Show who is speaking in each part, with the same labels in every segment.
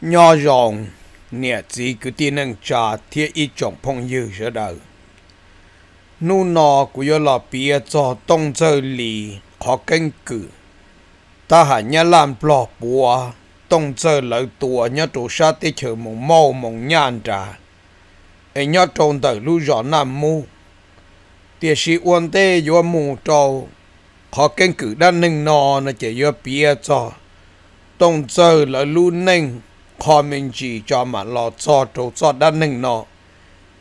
Speaker 1: nhỏ rộng nè chỉ cứ tin nâng trà thiết ít chồng phong như sẽ đời. nu nọ của yo là bia cho tông chơi lì khó canh cử ta hả nhà làm lò bùa tông chơi lợi tùa nhà trụ sa tê chờ mộng mâu mộng nhàn trả. ấy nhà trông tờ lưu rõ nam mu tiệt sĩ uốn tê yo mù trâu khó canh cử đa nâng nọ nó chỉ yo bia cho tông chơi lợi lưu nâng khó mình chỉ cho mà lo cho trâu cho đã nâng nó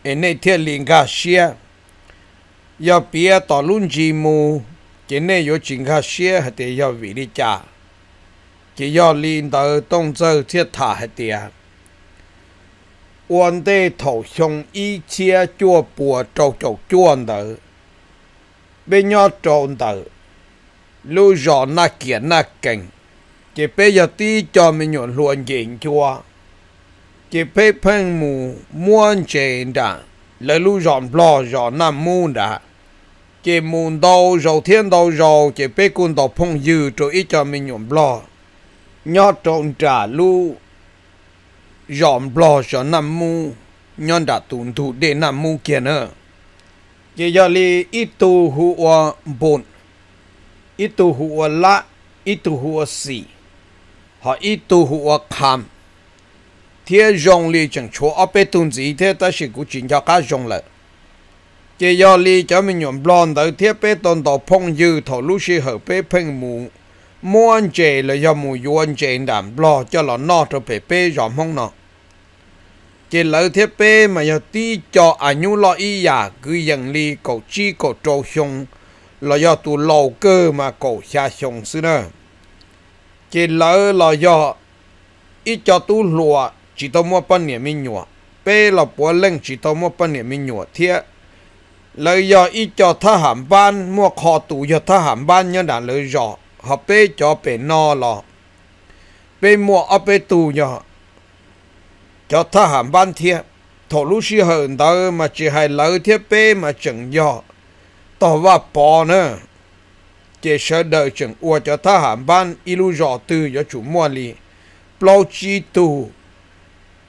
Speaker 1: em này thiên liền cả xe giờ bia tỏ luôn gì mù cái này có chính cả xe hay để giờ vì đi cha chỉ giờ liền tới đông châu thiết thả hay để quan đệ thầu xong ý chia chua bùa trâu trâu chuan tử bên nhau trộn tử lưu rõ na kiến na cảnh chỉ bây giờ tí cho mình nhận luôn diện chua chỉ bây phân mù muôn chuyện đã lấy lu dọn lo dọn nằm mù đã chỉ muôn đâu rồi thiên đâu rồi chỉ bây quân đâu phong dư cho ít cho mình nhận lo nhớ trộn trả lu dọn lo dọn nằm mù nhon đã tuân thủ để nằm mù kia nữa chỉ giờ li ít tu hùa bổn ít tu hùa lạ ít tu hùa xì họ ít tu hụa kham thế dòng li chẳng chỗ ở bên tuần gì thế ta sẽ cố chỉnh cho cá dòng lại chỉ do li cho mình nhộn blon tới thế bên tuần tàu phong dư thổ lũ sĩ hợp bên phèn mù anh chế là do mù yuan chế đảm lo cho nó no cho bề bê dòm hông nọ. chỉ lỡ thế bê mà giờ tí cho à nhu lo y ya à, cứ dần li cầu chi cầu trâu xung là do tụ lâu cơ mà cầu xa xung xưa nữa chỉ lỡ là do ít cho tu lùa chỉ tao mua bánh nhẹ mình nhua bé là bố lên chỉ tao mua bánh nhẹ mình nhua thiệt lỡ do ít cho thà hàm ban mua kho tủ cho thà hàm ban nhân đã lỡ do họ bé cho bé no là bé mua ở bé tù nhọ cho thà hàm ban thiệt thổ lúc xí hơn đó mà chỉ hay lỡ thiệt bé mà chẳng do tao và bỏ nữa chế sở đời chẳng ua cho ta hàm ban ilu rõ tư cho chủ mua lì plau chi tu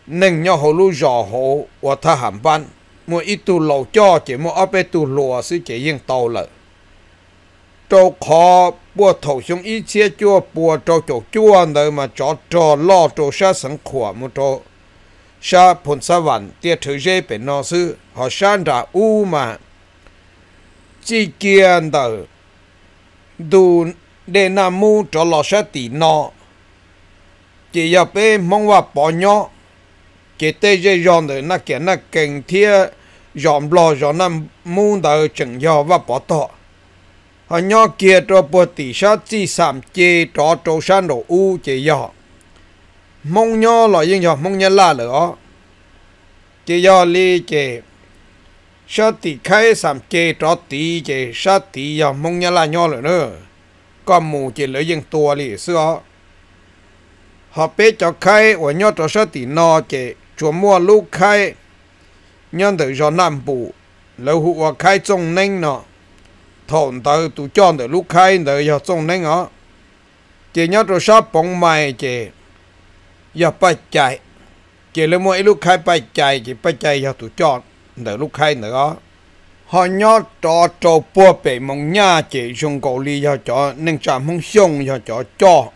Speaker 1: nâng nhau hồ lu rõ hồ ua ta hàm ban mua ít tu lầu cho chế mua áp bê tu lùa sư chế yên tàu lợ trâu khó bùa thầu xuống ít chia chua bùa trâu chỗ chua nơi mà chó trò lo trâu xa sẵn khỏa mua trâu xa phun xa vạn tiết thử dê bể nó sư họ xa ra u mà chi kia đời ดูเดนามูจอลอชตินอจียาเป้มองว่าปอนยอเจเตเจยอนเดนักเกนักเก่งเทียยอมรอยอนันมูเดจึงยอว่าปอตอหอยอเกียรตัวปติชาจีสามเจจอโจชันโดอูเจยอมองยอลอยิงยอมองยอลาเหรอเจยอลีเจ sao khai sắm chế trọ ti chế sao thì giờ mong nhớ là nhau rồi nữa còn mù chế lấy dân tua lì xưa họ bé cho khai và nhau cho sao thì nó chế chùa mua lúc khai nhân từ cho nam bộ lâu hụ và khai trong neng nó thổn từ tụ chọn từ lúc khai từ giờ trong neng nó chế nhau cho sao bóng mai chế giờ bắt chạy chế lấy mua lúc khai bắt chạy chế bắt chạy giờ tụ chọn nở lúc khai nữa họ nhớ cho cho bố bể mong nhà chị dùng cổ lý cho cho nên chạm mong xong cho cho cho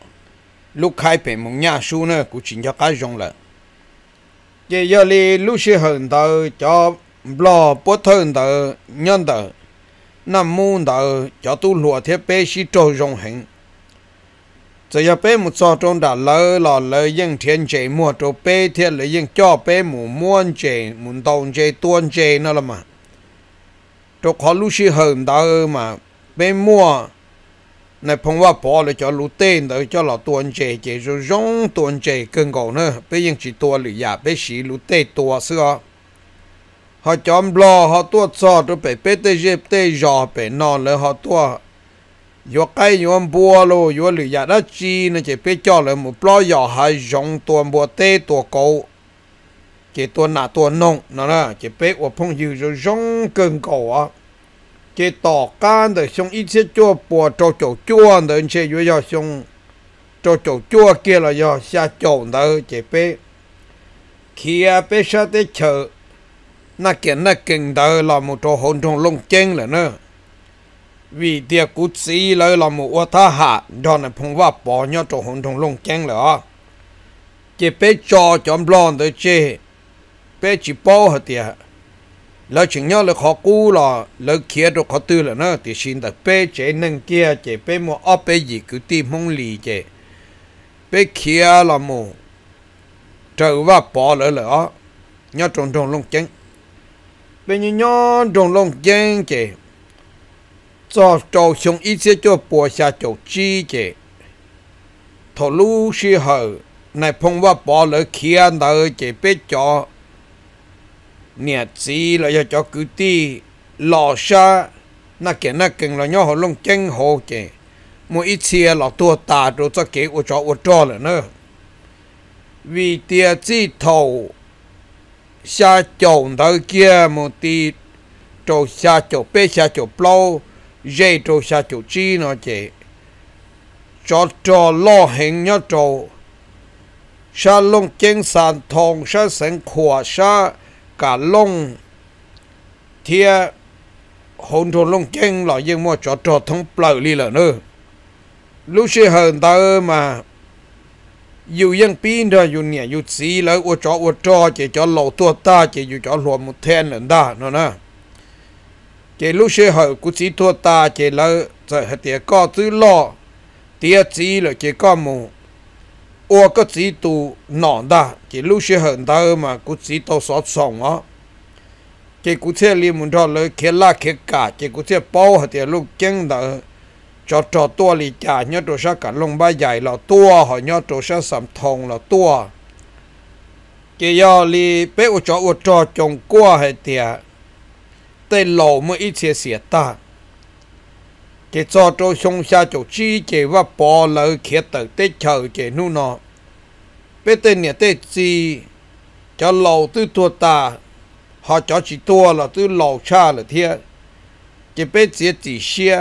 Speaker 1: lúc khai bể mong nhà su nữa cũng chỉ cho cái dùng là chỉ giờ li lúc xưa hơn tờ cho lo bố thân tờ nhân tờ nằm muôn tờ cho tu lúa thiết bế sĩ trôi dùng hình จะยาเป้หมูซอจงด่าเลยหล่อเลยยังเทียนเจมัวโจเป้เทียนเลยยังจ่อเป้หมูม้วนเจหมุนตองเจต้วนเจนั่นละมาตัวขอลูชิเหิมดาเออมาเป้มัวในพงว่าพอเลยจะรู้เต้นเลยจะหล่อตัวเจเจจะร้องตัวเจเกินก่อนเนอะเป้ยังจีตัวหรือยาเป้สีรู้เต้ตัวเสื้อเขาจอมบลอเขาตัวซอตัวเป้เป้เตเจ็บเตยอเป้นอนเลยเขาตัว yo cái yo bùa lo yo lì ya đó chi nó chỉ biết cho là một lo yo hay dùng tuần bùa tê tuần cầu chỉ tuần nà tuần nông nó là chỉ biết ở phong dư rồi dùng cơn chỉ tỏ can để xong ít 些 cho bùa cho chỗ chua để anh chị yo xong cho chỗ chua kia là yo xa chỗ đó chỉ biết kia biết sao để chờ nó kiện nó kiện đó là một chỗ hồn trong lông chân là nữa vì tiệc cút sĩ lấy là một ô tha hạ đó là phong vả bỏ nhau chỗ hồn thùng lông kén lửa chỉ bé cho chọn blon tới chê bé chỉ bỏ hả tiệc, lỡ chừng nhau là khó cú là, lỡ kia đồ khó tư là nó thì xin được bé chế nâng kia chế bé mua ấp bé gì cứ tìm mong lì chế bé kia là mù trở và bỏ lỡ lỡ nhau trồng trồng lông chén bé như nhau trồng lông chén chế 做做上一些就播下就知嘅，頭路時候，你碰話 bỏ lỡ kia nợ chỉ biết cho nhà chỉ là cho cho đi lò xa na kia na kinh là nhau họ lông chân hồ chỉ mỗi ít xe à là tua ta rồi cho kế của cho của cho nữa vì tia thầu xa chồng đó kia một tí trâu xa chồng bé xa chồng lâu dây trâu xa chủ chi nó chế cho trò lo hình nhớ trâu xa lông chênh sàn thòng xa sánh khỏa xa cả lông thia hôn thôn lông chênh lo dương mua cho trò thông blợi li lợ nữa lúc xưa hờn ta mà dù yên pin thôi, dù nhẹ dù xí lỡ ô chó ô trò chỉ cho lẩu tua ta chỉ dù cho lùa một then lần ta nó nè chế lúc xe hậu cũng chỉ thua ta chế lỡ giờ hạt tiền có chữ lo tiền chỉ là chế có mù ô có chỉ tu nọ đa chế lúc xe hậu ta mà cũng chỉ tao xóa sòng á chế cũng xe li muốn cho lỡ khé la khé cả chế cũng xe bao hạt tiền lúc chân đó cho cho tua lì trả nhớ đồ sa cả lông ba dài là tua họ nhớ đồ sa sầm thong là tua chế do li bé u cho u cho chồng qua hạt tiền เตะหล่อมืออีเสียเสียตาเจจาโจชงชาโจชี้เจว่าปอเลยเขียเตอเตเฉอเจนู่นอ เปเตนเนี่ยเตจีจะหล่อตื้อตัวตาหาจอจีตัวหล่อตื้อหล่อชาละเทียจะเป็นเสียจีเชีย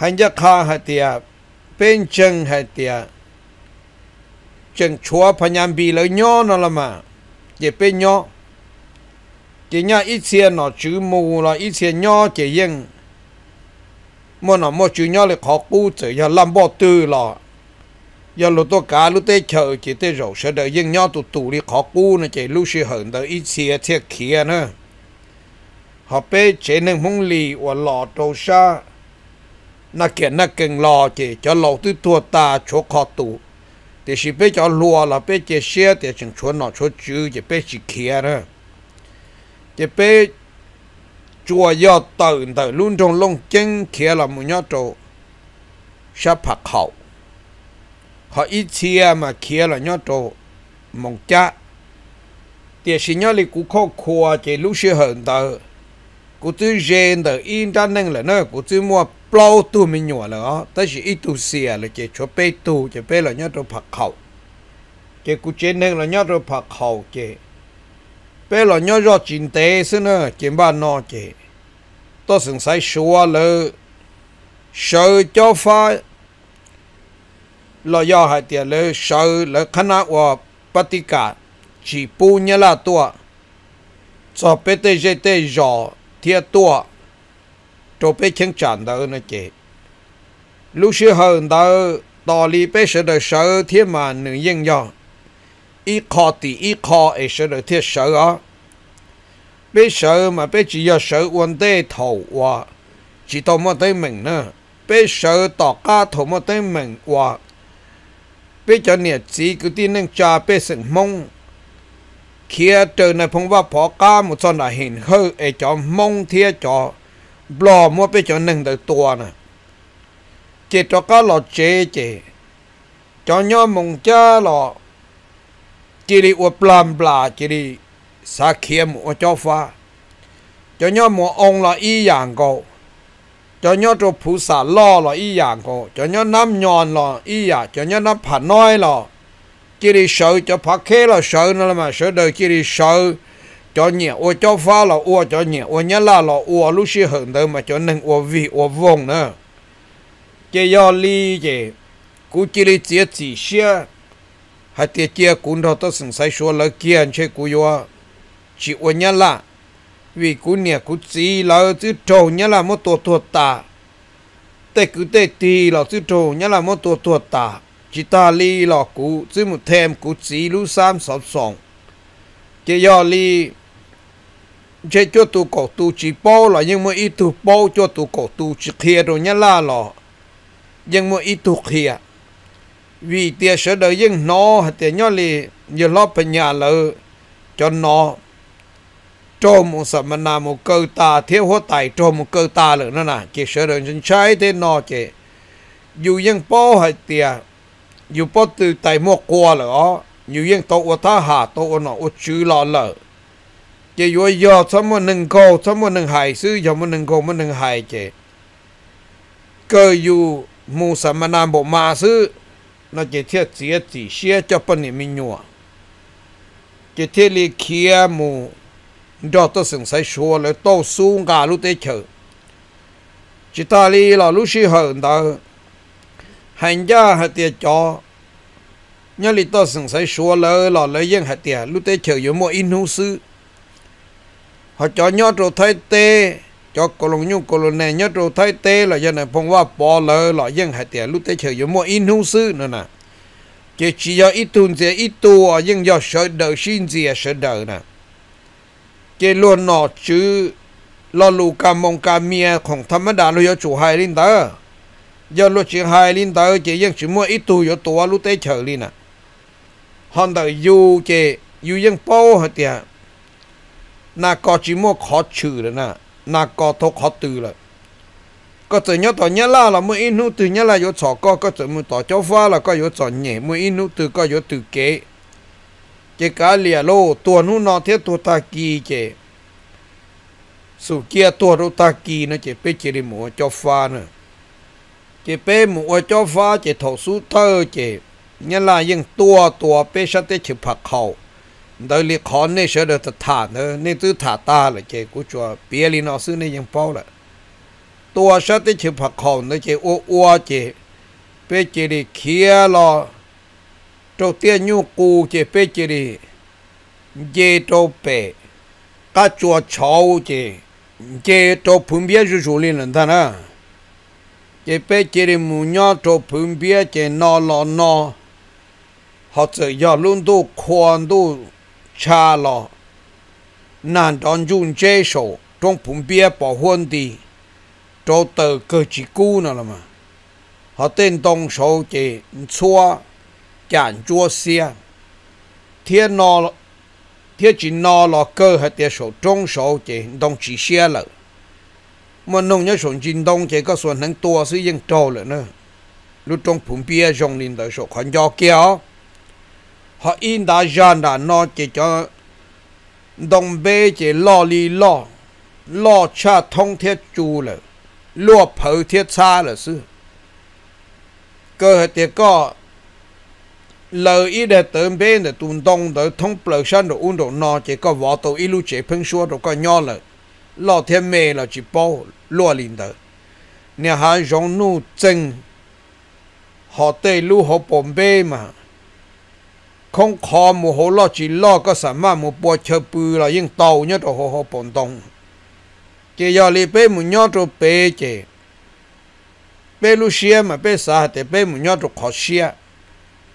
Speaker 1: หันยาคาหาเตีย เป็นเชิงหาเตียเชิงชัวพยามบีเลยย่อนอละมาจะเป็นย่อ chỉ nhá ít xe nó chữ mù là ít xe nhỏ chỉ yên mà nó mà chữ nhỏ là khó cú chỉ là làm bỏ tư là giờ lúc tôi cá lúc tôi chờ chỉ tôi rồi sẽ đợi yên nhỏ tụ tụ đi khó cú nó chỉ lúc sẽ hưởng tới ít xe xe kia nữa họ bé chỉ nên mong lì và lọ đồ xa nó kiện nó cần lò chỉ cho lò tư thua ta chỗ khó tụ thì chỉ bé cho lùa là bé chỉ xe thì chẳng chỗ nó chỗ chữ chỉ bé chỉ kia nữa chế bé chùa yo tờ tờ luôn trong lông chân kia là một nhát trâu sắp phạt hậu họ ít chia mà kia là nhát trâu mong cha tiếc sinh nhát li cú khó khua chế lúc xưa hơn tờ cú tư gen tờ in ra nâng là nó cú tư mua plau tu mình nhỏ là tất chỉ ít tu xìa là chế cho bé tu chế bé là nhát trâu phạt hậu chế cú chế nâng là nhát trâu phạt hậu chế bé là nhớ rõ chuyện tế xí nữa chuyện ba nọ chị tôi xứng sai xua lơ sợ cho pha lo do hai tiền lơ sợ lơ khăn áo và cả, chỉ pu nhớ là tua cho bé tê tê tê rõ thiệt tua cho bé chân chản đó nữa chị lúc xưa hơn đó tỏ lý bé sợ đời sợ thiên mà nữ yên nhau 一靠第一靠，诶，手头贴手啊，俾手嘛，俾住一手揾啲圖畫，至到乜啲明呢？俾手度家圖乜啲明話，俾咗日子嗰啲能炸俾成夢，kia từ này phong va phó ca một son là hình hư ấy cho mong thiết cho lo mua biết cho nâng được tua nè chỉ cho cá lo chế chế cho nhau mong cha lọ chỉ đi uất plan bla chỉ đi sa kiếm uất cho pha cho nhau mua ông là y dạng cầu cho nhau cho phu sa lo là y dạng cầu cho nhau năm nhon là y dạng à, cho nhau năm phản nói là chỉ đi sợ cho phá khế là sợ nữa mà sợ đời chỉ đi sợ cho nhẹ uất cho pha là uất cho nhẹ uất nhá là là uất lúc xí hưởng đâu mà cho nên uất vị uất vong nữa chỉ do ly chỉ cú chỉ đi chia chỉ xe hai tia chia cũng đó tơ sừng sai xua lỡ kia anh chơi cú yo chỉ uốn nhá là vì cú nè cú chỉ là chứ trâu nhá là một tổ tổ ta tê cứ tê tì là chứ trâu nhá là một tổ tổ ta chỉ ta li là cú chứ một thêm cú chỉ lú sam sáu sòng chỉ do li chế cho tụ cổ tụ chỉ bao là nhưng mà ít tụ bao cho tụ cổ tụ chỉ kia rồi nhá là lo nhưng mà ít tụ kia vì tia sở đời dân nó tia nhỏ lì giờ lo bên nhà lợ cho nó cho một sập mà nằm một cơ ta thiếu hóa tài cho một cơ ta lợ nó nè chỉ sở đời dân trái thế nó chỉ dù dân po hay tia dù po từ tài mua qua lợ dù dân tổ của ta hà tổ của nó chữ lọ lợ chỉ vừa giờ thấm một nâng cô thấm một nâng hải sư giờ một nâng cô một nâng hải chỉ cơ dù mù sập mà nằm bộ mà sư nó chỉ thiết chỉ chỉ xe cho bọn mình mình nhua chỉ thiết li kia mù đó tôi sừng sai xua lại tàu xuống cả lúc tới chờ chỉ ta li là lúc xí hờn đó hành gia hạt tiền cho nhớ li tôi sừng sai xua lại là lấy dân hạt tiền lúc tới chờ 有冇因素事，或者要做太低。cho cô lông nhung cô lông này nhớ rồi thay tê là dân này phong qua bỏ lỡ là dân hải tiền lúc tê chờ giờ mua in hung sư nữa nè chỉ chỉ ít tuần gì ít tu ở dân do sợ xin gì sợ đời nè chỉ luôn nọ chứ lo lù cà mông cà mía ของธรรมดาเราจะจู่ไฮลินเตอร์ giờ lúc chuyện hai linh tờ chỉ dân chỉ mua ít tu cho tua lúc tê chờ linh à hòn tờ dù chỉ dù dân bao tiệt na có chỉ mua khó chữ rồi nè na có thuốc từ rồi có thể nhớ tỏ nhớ là là mỗi in từ nhớ là yếu sọ có có thể mỗi tỏ cho pha là có yếu sọ nhẹ mỗi in từ có yếu từ kế chỉ cả lìa lô tuần nút nó thế tuần ta kỳ chè sủ kia tuần pha nữa chỉ biết mua cho pha chỉ thầu sú thơ chỉ nhớ là những tua tua biết sao để chịu phạt đời liệt khó nên sợ được thật thả nữa nên tư thả ta là chế của chùa bia li nó xứ nên ยัง bao là tua sợ tới chịu phạt khổ nữa chế ô ô chế bê chế đi kia lo đầu tiên nhu cù chế bê chế đi chế đầu bê cả chùa cháu chế chế đầu phun bia rủ rủ lên thân à, nữa chế bê chế đi mù nhau đầu phun bia chế nọ lọ nọ họ chỉ giờ luôn đủ khoan đủ cha lo nan don jun chế trong phụng bia bỏ huân đi cho tờ cơ chỉ cú nữa mà họ tên đông sổ chế xua chản chua xia thiên nó thiên chỉ nó là cơ hệ tiền sổ trong sổ chế đông chỉ xia lợi mà nông nhớ sổ chính đông chế có sổ nắng tua sử dụng trâu nữa lúc trong phụng bia dòng lên đời sổ khoản do kia họ in đã gian đã nó chỉ cho đồng bê chỉ lo li lo lo cha thông thiết chu là lo phở thiết xa là sư cơ hệ tiệt có lời ý để tưởng bê để tùn đông để thông bờ sân đồ uống đồ nó chỉ có võ tổ ý lưu chỉ phân xua đồ có nhau là lo thêm mê là chỉ bao lo liền đó nhà hàng giống nu chân họ tê lưu họ bồn bê mà không khó mù hồ lo chỉ lo có sản mà mù bò chờ bư là yên tàu nhớ đồ hồ hồ bồn tông chỉ do li bê mù nhớ đồ bê chê bê lu xia mà bê xa thì bê mù nhớ đồ khó xia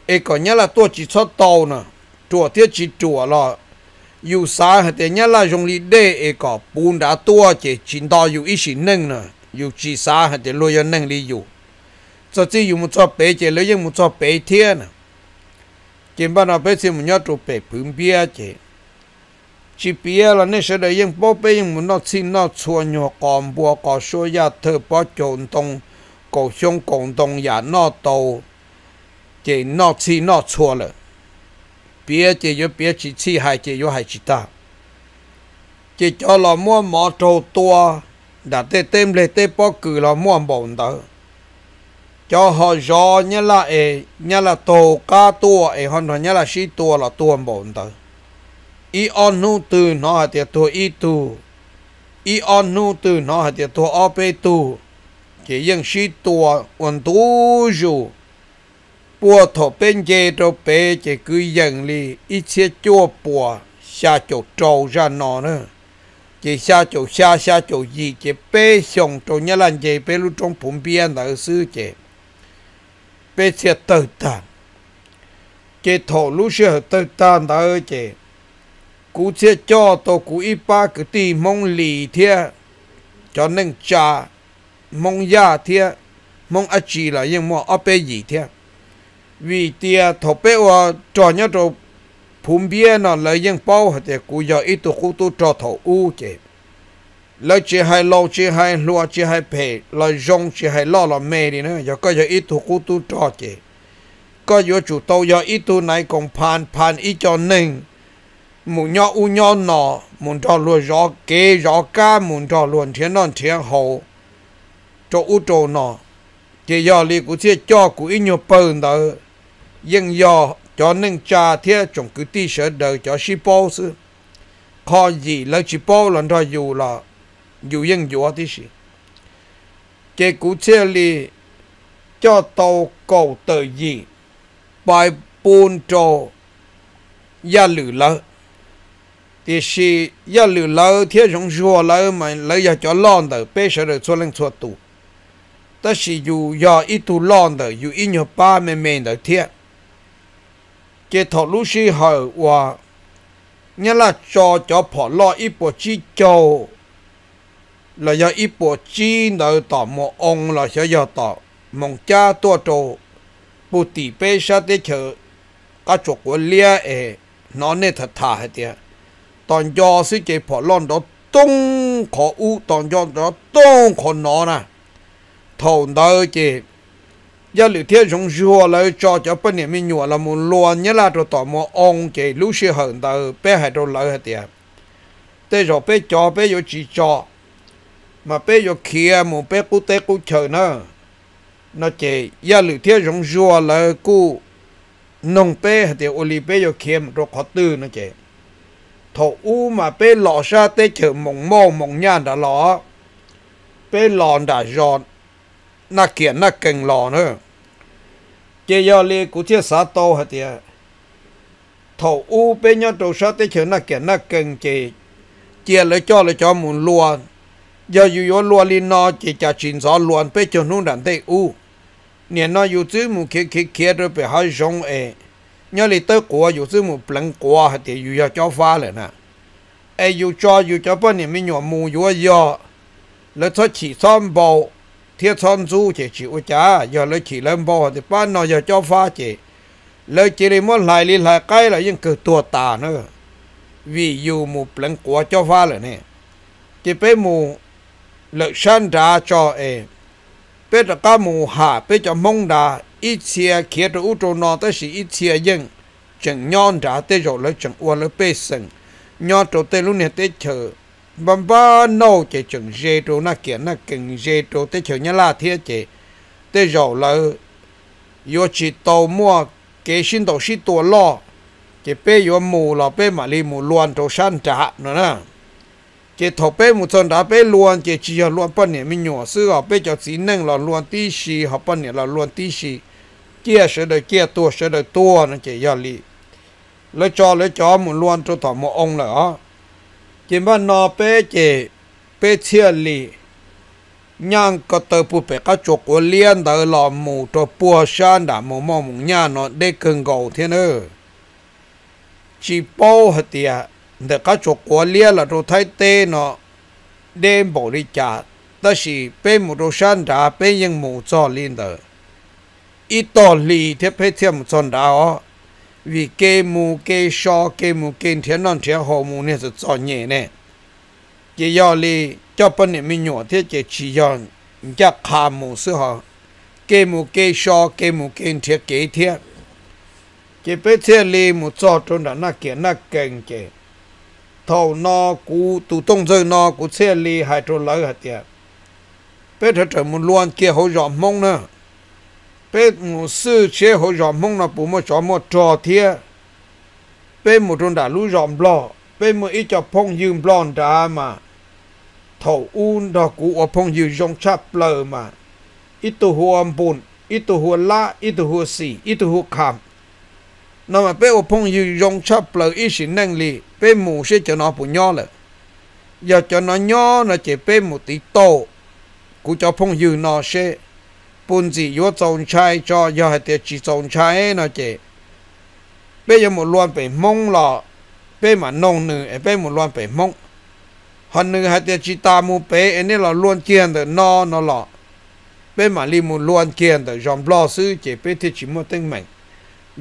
Speaker 1: ê có nhớ là tôi chỉ cho tàu nè chùa thiết chỉ chùa là dù xa thì nhớ là dùng lì đê ê có bùn đá tua chê chín tàu dù ít xì nâng nè dù chỉ xa thì lôi nâng li dù cho chỉ dù một cho bê chê lấy yên một cho bê thiên nè chim ba nào bé xin mình nhớ trụ bé phun bia chị chỉ bia là nên sẽ để yên bố bé yên muốn nó xin nó chua nhỏ còn bùa có số ya thơ bó trộn tông cổ xuống cộng đồng ya nó tàu chị nó xin nó chua rồi bia chị yo bia chỉ chi hai chị yo hai chị ta chị cho là mua mỏ trâu to, đã tê tem lê tê bó cử là mua bổn đó cho họ do nhá là ế nhá là tổ ca tua e hòn hòn nhá là xí tua là tua bổn tới y on nu từ nó hạt tiệt tua y tu i on nu từ nó hạt tiệt tua op tu chỉ riêng xí tua còn tu dù bùa thổ bên dê đâu pe chỉ cứ dần li ít xe chua bùa xa chỗ trâu ra nó nữa chỉ xa chỗ xa xa chỗ gì chỉ pe xong chỗ nhá là gì pe lu trong phụng biên là sư chỉ bê xe tờ tàn chế thổ lũ xe tờ tàn ta ơi chế cú xe cho tổ cú y ba cứ tì mong lì thia cho nên cha mong ya thia mong a chi là nhưng mà ở bê gì thia vì tia thổ bê hoa cho nhá trộp phùm bia nó là nhưng bao hạt cú giờ ít tổ khu tu cho thổ u chế lo chỉ hay lo chỉ hay lo chỉ hay phe lo rong chỉ hay lo lo mê đi nữa giờ có giờ ít thuộc cú tu trò chị có giờ chủ tàu giờ ít tu này còn pan pan ít cho nên muốn nhau u nhau nọ muốn cho luôn rõ kế rõ ca muốn cho luôn thiên non thiên hậu cho u trâu nọ chỉ giờ li cũng sẽ cho cũng ít nhiều bơn đó nhưng giờ cho nên cha thế chúng cứ ti sợ đời cho shippo sư khó gì lấy shippo lần đó dù là dù yên dù ở tí gì cái cụ chế li cho tàu cầu tờ gì bài buôn trò gia lử lỡ thì si gia lử lỡ thế giống rùa lỡ mà lỡ gia cho lon tờ bê sở rồi cho lên cho tù ta si dù gia ít tù lon tờ dù ít nhờ ba mẹ mẹ tờ thế cái thọ lũ si hỏi hòa nhà là cho cho bỏ lo ít bỏ chi châu là do ít bộ chi nợ tỏ một ông là sẽ do tỏ mong cha tua trồ bù tỷ bê sa tế chờ cá chỗ của lia ế nó nên thật thà hết tiệt toàn do sư chế phỏ lon đó tung khó u toàn do đó tung khó nó nè thầu nợ chế giờ liệu thiên dùng rùa lời cho cho bên niệm mình nhua là muốn luôn nhớ là đồ tỏ một ông chế lưu xưa hận tờ bé hai đồ lời hết tiệt tới rồi bé cho bé vô chỉ cho mà bé yo kia mu bé cú té cú chờ nó nó chỉ ya lử thiê rong rùa là cú nông bé hạt tiêu oli bé yo kia mà rồi khó tư nó chỉ thổ u mà bé lọ sa té chờ mộng mò mộng nhàn đã lọ bé lòn đã giòn na kiện na cành lò nữa chế yo li cú thiê sa tô hạt tiêu thổ u bé nhau trâu sa té chờ na kiện na cành chỉ chia lấy cho lấy cho muốn luôn giờ dù yo lúa lên nó chỉ cho chín gió luôn bây giờ nung đàn tây u nè nó yêu chứ mù kia kia kia rồi bị hơi giống ê nhớ lấy tới quả yêu chứ mù plăng quả thì yêu cho pha lại nè ai yêu cho yêu cho bao nhiêu mi nhọ mù yêu yo lấy cho chỉ son bầu thiết son du chỉ chỉ u cha giờ lấy chỉ lên bầu thì ban nó giờ cho pha chỉ lấy chỉ lấy món lại lấy lại cái là những cái tua tà nữa vì yêu mù plăng quả cho pha lại nè chỉ phải mù lực san ra cho e bây giờ các mù hạ bây giờ mong đã ít xe kia rồi út nó tới sự ít xe yên chẳng nhon ra tới rồi lấy chẳng uo lấy bê sừng nhon chỗ tới lúc này tới chờ bấm ba nâu chỉ chẳng dê chỗ na kia na kinh dê chỗ tới chờ nhá là thế chế, tới rồi là yo chỉ tàu mua cái sinh tàu xin tua lo chỉ bây giờ mù là bây mà đi mù loan chỗ san trả nữa nè chế thọc bé một chân đã bé luôn chế chỉ học luôn bận nhiêu mình nhỏ sư học bé cho chỉ năng là luôn tí xì học bận nhiêu là luôn tí xì kia sẽ được kia tua sẽ được tua nó chế giờ li lấy cho lấy cho một luôn cho thọ một ông là á chế mà nó bé chế bé chia li nhang có tờ bù bé cá chuột của liên tờ lò mù cho bùa san đã mù mò mù nhà nó để cưng gầu thế nữa chỉ bao hạt tiền để các chỗ quá lia là đồ thái tê nó đem bỏ đi cha ta chỉ bên một đồ san đã bên những mù cho lên đó ít to lì thế phải thêm một chân đó vì kê mù kê so kê mù kê thiên non thiên hậu mù này sẽ cho nhẹ nè chỉ do lì cho bên này mình nhỏ thế chỉ chỉ do chắc khá mù sư họ kê mù kê so kê mù kê thiên kế thiên chỉ biết thế lì một cho trong đó nó kiện nó cần chứ thầu nó cú tụ tông rơi nó cú xe li hai trâu lỡ hạt tiệt bé thật trở một loan kia hỗ trợ mông nữa bé một sư chế hỗ trợ mông là bố mà cho một trò thiệt bé một trôn đã lũ rộm lo bé một ít cho phong dương blon đã mà thầu un đó cú ở phong dương dòng chắp lờ mà ít tu hùa bùn ít tu hùa lá, ít tu hùa xì ít tu hùa khám nó mà bé ô phong yêu dùng chắp lời ý xin bé mù sẽ cho nó bù nhỏ lợ giờ cho nó nhỏ nó chỉ bé một tí tổ cú cho phong yêu nó sẽ bún gì yếu trồng trái cho giờ hay tiệt chỉ trồng trái e nó chỉ bây giờ một loan bị mông lọ bé mà nông nữ bé e một loan bị mông hòn nữ hay tiệt chỉ ta mu bé anh e ấy là luôn kiên được no nó lọ bé mà li mu luôn kiên được dòng lo sư chỉ bé thì chỉ một tiếng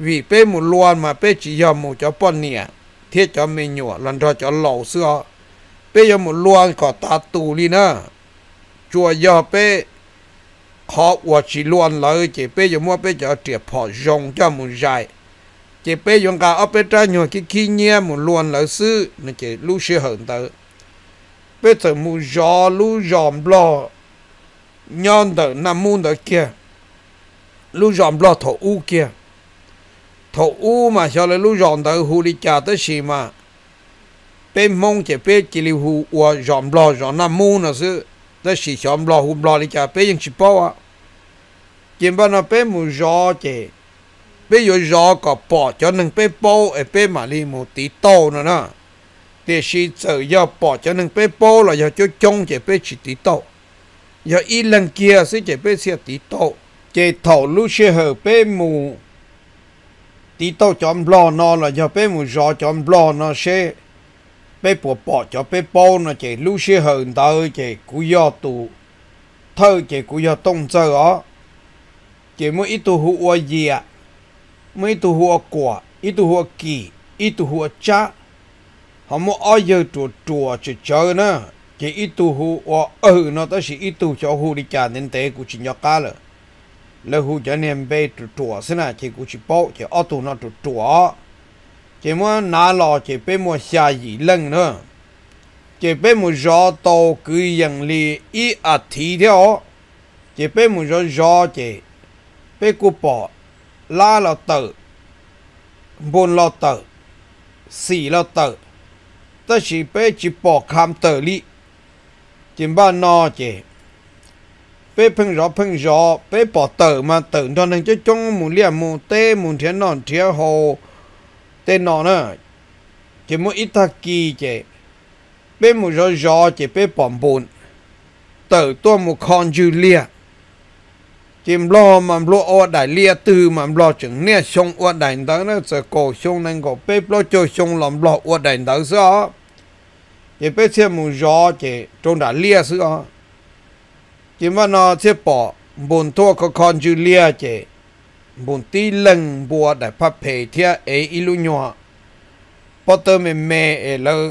Speaker 1: วีเป้หมุนลวนมาเป้จียอมหมูจะป้อนเนี่ยเทียจะไม่หยวลันทอจะเหล่าเสื้อเป้ยอมหมุลวนขอตาตูลีนะจัวยอเป้ขออวดชีลวนเลยเจเป้ยมัวเป้จะเตียพอยงจะมุนใจเจเป้ยงกาเอาเป้จ้าหยวขิ้ขี้เงี้ยมุนลวนเลยซื้อนั่นเจลูเชื่อเหินเตอเป้จะมุยอลูยอมบลอย้อนเตอนำมูนเตอเกียลูยอมบลอถออูเกีย thổ u mà cho là lúc dọn tới hù đi chả tới xì mà bên mông chỉ bên chỉ là hù ua dọn lo dọn nam mu nữa chứ, tới xì dọn lo hù lo đi chả bên những chỉ bao à chỉ bao nó bên mu gió chỉ bên yo gió có bỏ cho nên bên bao ở bên mà đi mu tí tô nữa nè thì xì sợ yo bỏ cho nên bên bao là yo cho trông chỉ bên chỉ tí tô yo ít lần kia sư chỉ bên xì tí tô chỉ thổ lúc xe hở bên mu tí tao chọn bò nó là cho bé mù giò chọn bò nó sẽ bé bỏ bỏ cho bé bao nó chạy lúc sẽ hơn tới chạy cú do tù thơ chạy cú do tông chơi ó chỉ mỗi ít tu hụa gì à mỗi tu hụa quả ít tu hụa kỳ ít tu hụa cha họ mua ở giờ chùa chùa chơi chơi nữa chỉ ít tu hụa ở nó tới chỉ ít tu cho hụa đi chả nên tế của chỉ nhỏ cá rồi là hú cho nên bé trụ trụ xin là chỉ cũng chỉ bảo chỉ ở tu nó trụ trụ chỉ muốn nà lò chỉ bé muốn xả gì lần nữa chỉ bé muốn gió tàu cứ nhận li ý à thì theo chỉ bé muốn gió rõ chỉ bé cú bỏ la lò tử bốn lò tử xì lò tử ta chỉ bé chỉ bỏ khám tử li chỉ ba nó chỉ bé phun gió phun gió bé bỏ tử mà tử cho nên cho chung mù lia mù tê mù thiên non thiên hồ tê nọ nữa chỉ mù ít thắc kỳ chỉ bé mù gió gió chỉ bé bỏ bồn tử tua mù con dư lia chỉ lo mà lo ở đại lia từ mà lo chừng nè xong ở đại đó nó sẽ cổ xong nên cổ bé lo cho xong làm lo ở đại đó sao chỉ bé xem mù gió chỉ trong đại lia sao chỉ mà bỏ bồn thua con chữ lia bồn tí lần bùa để phát phê thia ấy ít lúc nhỏ bắt đầu ấy là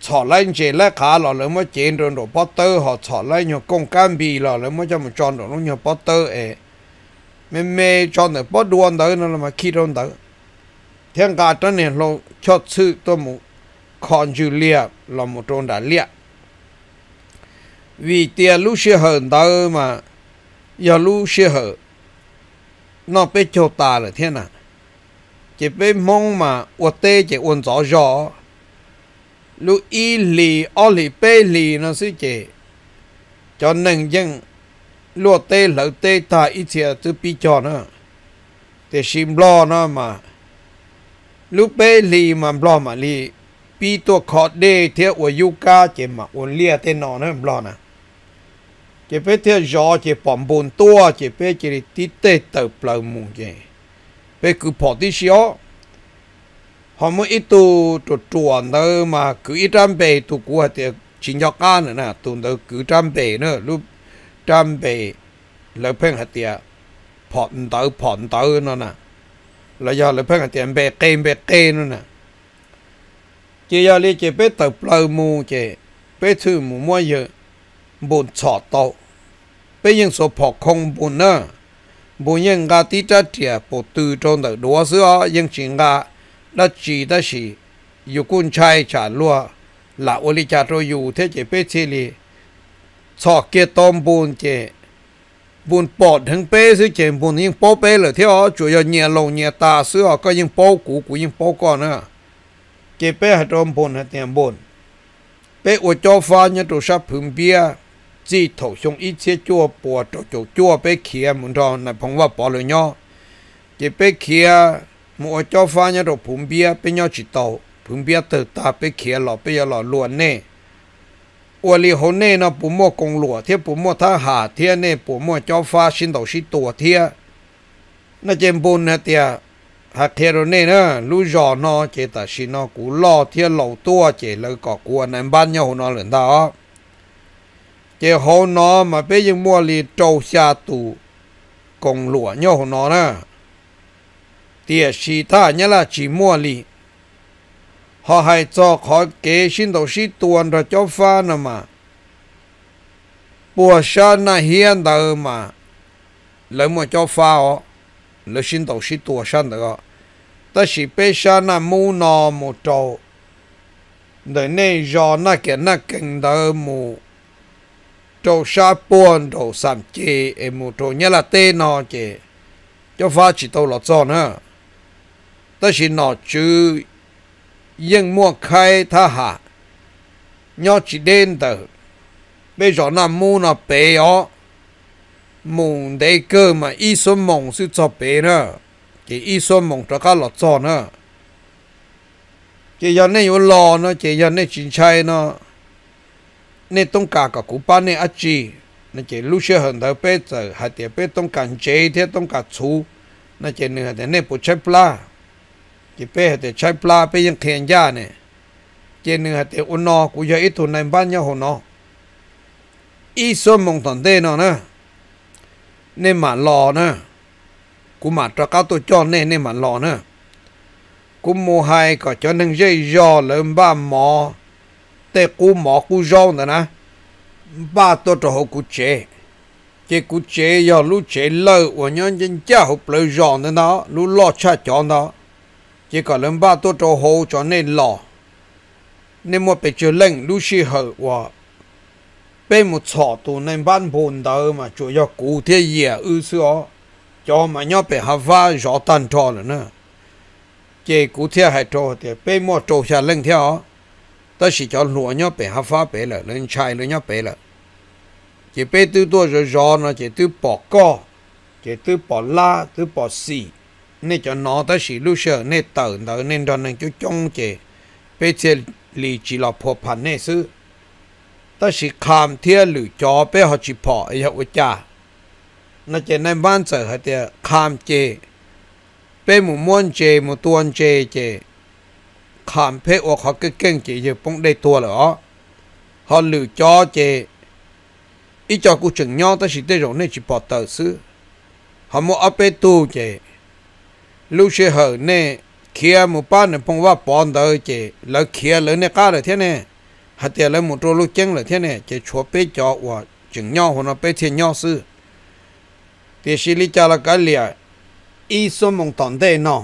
Speaker 1: chọn lại chế là khá là là chế rồi rồi bắt họ chọn lại nhiều công can bì là là mới cho mình chọn rồi nhiều bắt ấy mình mẹ chọn được bắt đầu đó nó là mà khi rồi thiên cả trong này lo cho sự tôi muốn con chữ lia một trong đại liệt vì tiền lúc xe hở đó mà giờ lúc xe hở nó bị cho ta là thế nào chỉ bị mong mà ở tê chỉ ôn rõ rõ lúc y lì ở lì bê lì nó sẽ chỉ cho nên dân lúa tê lỡ tê ta ít chia từ bị cho nó thì xin lo nó mà lúc bê lì mà lo mà lì bị tôi khó đê thế ở yuka chỉ mà ôn lia tên nó nó lo nè chỉ phải theo gió chỉ bỏng bồn tua chỉ phải chỉ tít tê tờ bờ mù gì phải cứ bỏ đi xíu họ mới ít tu tu chuẩn đó mà cứ ít trăm bề tu của thì chỉ nhóc ăn nữa nè tu đó cứ trăm bề nữa lúc trăm bề lấy phèn hạt tiệt phỏng tờ phỏng tờ nữa nè lấy do lấy phèn hạt tiệt bề kèm bề kèm nữa nè chỉ do lý chỉ biết tờ bờ mù chỉ biết thứ mù mua nhiều bốn chọ tàu bây giờ số phò không bốn nữa bốn nhân ga tí trả trẻ bộ tư trong đời đua sữa nhưng chỉ ga đã chỉ đã chỉ yêu con trai trả lúa là ô li trả rồi yêu thế chỉ biết chỉ li chọ kia tôm bốn chỉ bốn bỏ thằng bé sữa chỉ bốn nhưng bỏ bé là thế họ chủ yếu nhà lồng nhà ta sữa có nhưng bỏ cũ cũ nhưng bỏ con nữa chỉ bé hạt trong bốn hạt tiền bốn bé ô cho pha nhà trụ sắp phun bia chỉ thổ xuống ít chế chua bùa chỗ chỗ chua bé kia muốn cho này phong vào bỏ lời nhau chỉ bé kia mua cho pha nhau rồi phun bia bé nhau chỉ tàu phun bia từ ta bé kia lọ bé nhỏ lọ luôn nè ủa li hồn nè nó phun mua công lụa thế phun mua thang hà thế nè phun mua cho pha xin đầu xin tổ thế nó chém bồn nè tiệt hạt thế rồi nè nó lú giò nó chỉ ta xin nó cú lo thế lẩu tua chỉ lỡ cỏ cua nè ban nhau nó lần đó chế hồ nó mà bây giờ mua lì trâu xa tù công lụa nhau nó nè tiền sĩ ta nhá là chỉ mua lì họ hay cho họ kế xin đầu sĩ tuần ra cho pha nè mà bùa sa na hiền đời mà lấy mà cho pha ó lấy xin đầu sĩ tuần san được ta chỉ bây sa na mu nó một trâu để này do na kia na kinh đời mù trâu sa buồn trâu sắm chê em một trâu nhá là tê nọ chê cho pha chỉ tàu lọt giòn ha ta chỉ nọ chứ nhưng mua khai tha hạ nhau chỉ đến tờ bây giờ nó mu nó bé ó mùng đấy cơ mà ít số mùng sự cho bé nữa chỉ ít số mùng cho cá lọt giòn nữa chỉ giờ này có lò nó chỉ giờ này chính chay nó nên tông cả cả cú ba nên ách chi nên chỉ lúc xưa hận đầu bé giờ hạt tiền bé tông cả chế thế tông cả chú nè chỉ nè hạt tiền nè bộ chế la chỉ bé hạt tiền chép la bé ยัง khen ra nè chỉ nửa hạt tiền ôn nọ, cú giờ ít thôn này ban nhau hồ nó ít số mong thần đê nọ nè nè mà lò nè cú mà cho cá tôi cho nè nè mà lò nè cú mua hai có cho nên dây giò lớn ba mò tê cú mỏ cú rong nữa nè ba tôi cho họ cú chế chế cú chế giờ lú chế lơ của nhân dân cha họ lơ rong nữa nó lú lo cha cho nó chỉ có lần ba tôi cho họ cho nên lo nên một bị chơi lệnh lú xì hở và bên một sọ tù nên ban bồn đỡ mà chủ yếu cú thế gì ư xưa cho mà nhớ bị hà va rõ tan cho nữa nè chế cú hai hay cho thì bên một chỗ xa lệnh theo ta chỉ cho lúa nhau bé hấp phá bé là lên chai lên nhau bé là chỉ bé tư tua rồi gió nó chỉ tư bỏ co chỉ tư bỏ la tư bỏ xì nên cho nó ta chỉ lúc sợ nên tờ tờ nên đoàn nên chú chong chỉ bé chỉ lì chỉ là phổ phản nên sư ta chỉ khám thiê lử cho bé họ chỉ bỏ ấy hậu cha nó chỉ nên ban sở hả tiệt khám chê bé mù muôn chê mù tuôn chê chê ขามเพอเขาเก่งจีเยปงได้ตัวเหรอเขาหลือจอเจอีจอกูจึงย่อแต่สิได้รนี่จีปอดเตอร์ซื้อเขาโมเอาไปตู้เจลูเชื่อเน่เคียมูป้าเนี่ยพงว่าปอนเตอร์เจแล้วเคียเลยเนี่ยก้าเลยเท่านี่หัดเตะแล้วมุตโรลูเจ้งเลยเท่านี่เจชัวไปจอว่าจึงย่อหัวไปเทียนย่อซื้อเดี๋ยวสิลิจาละกันเลยอีสมงตอนได้เนาะ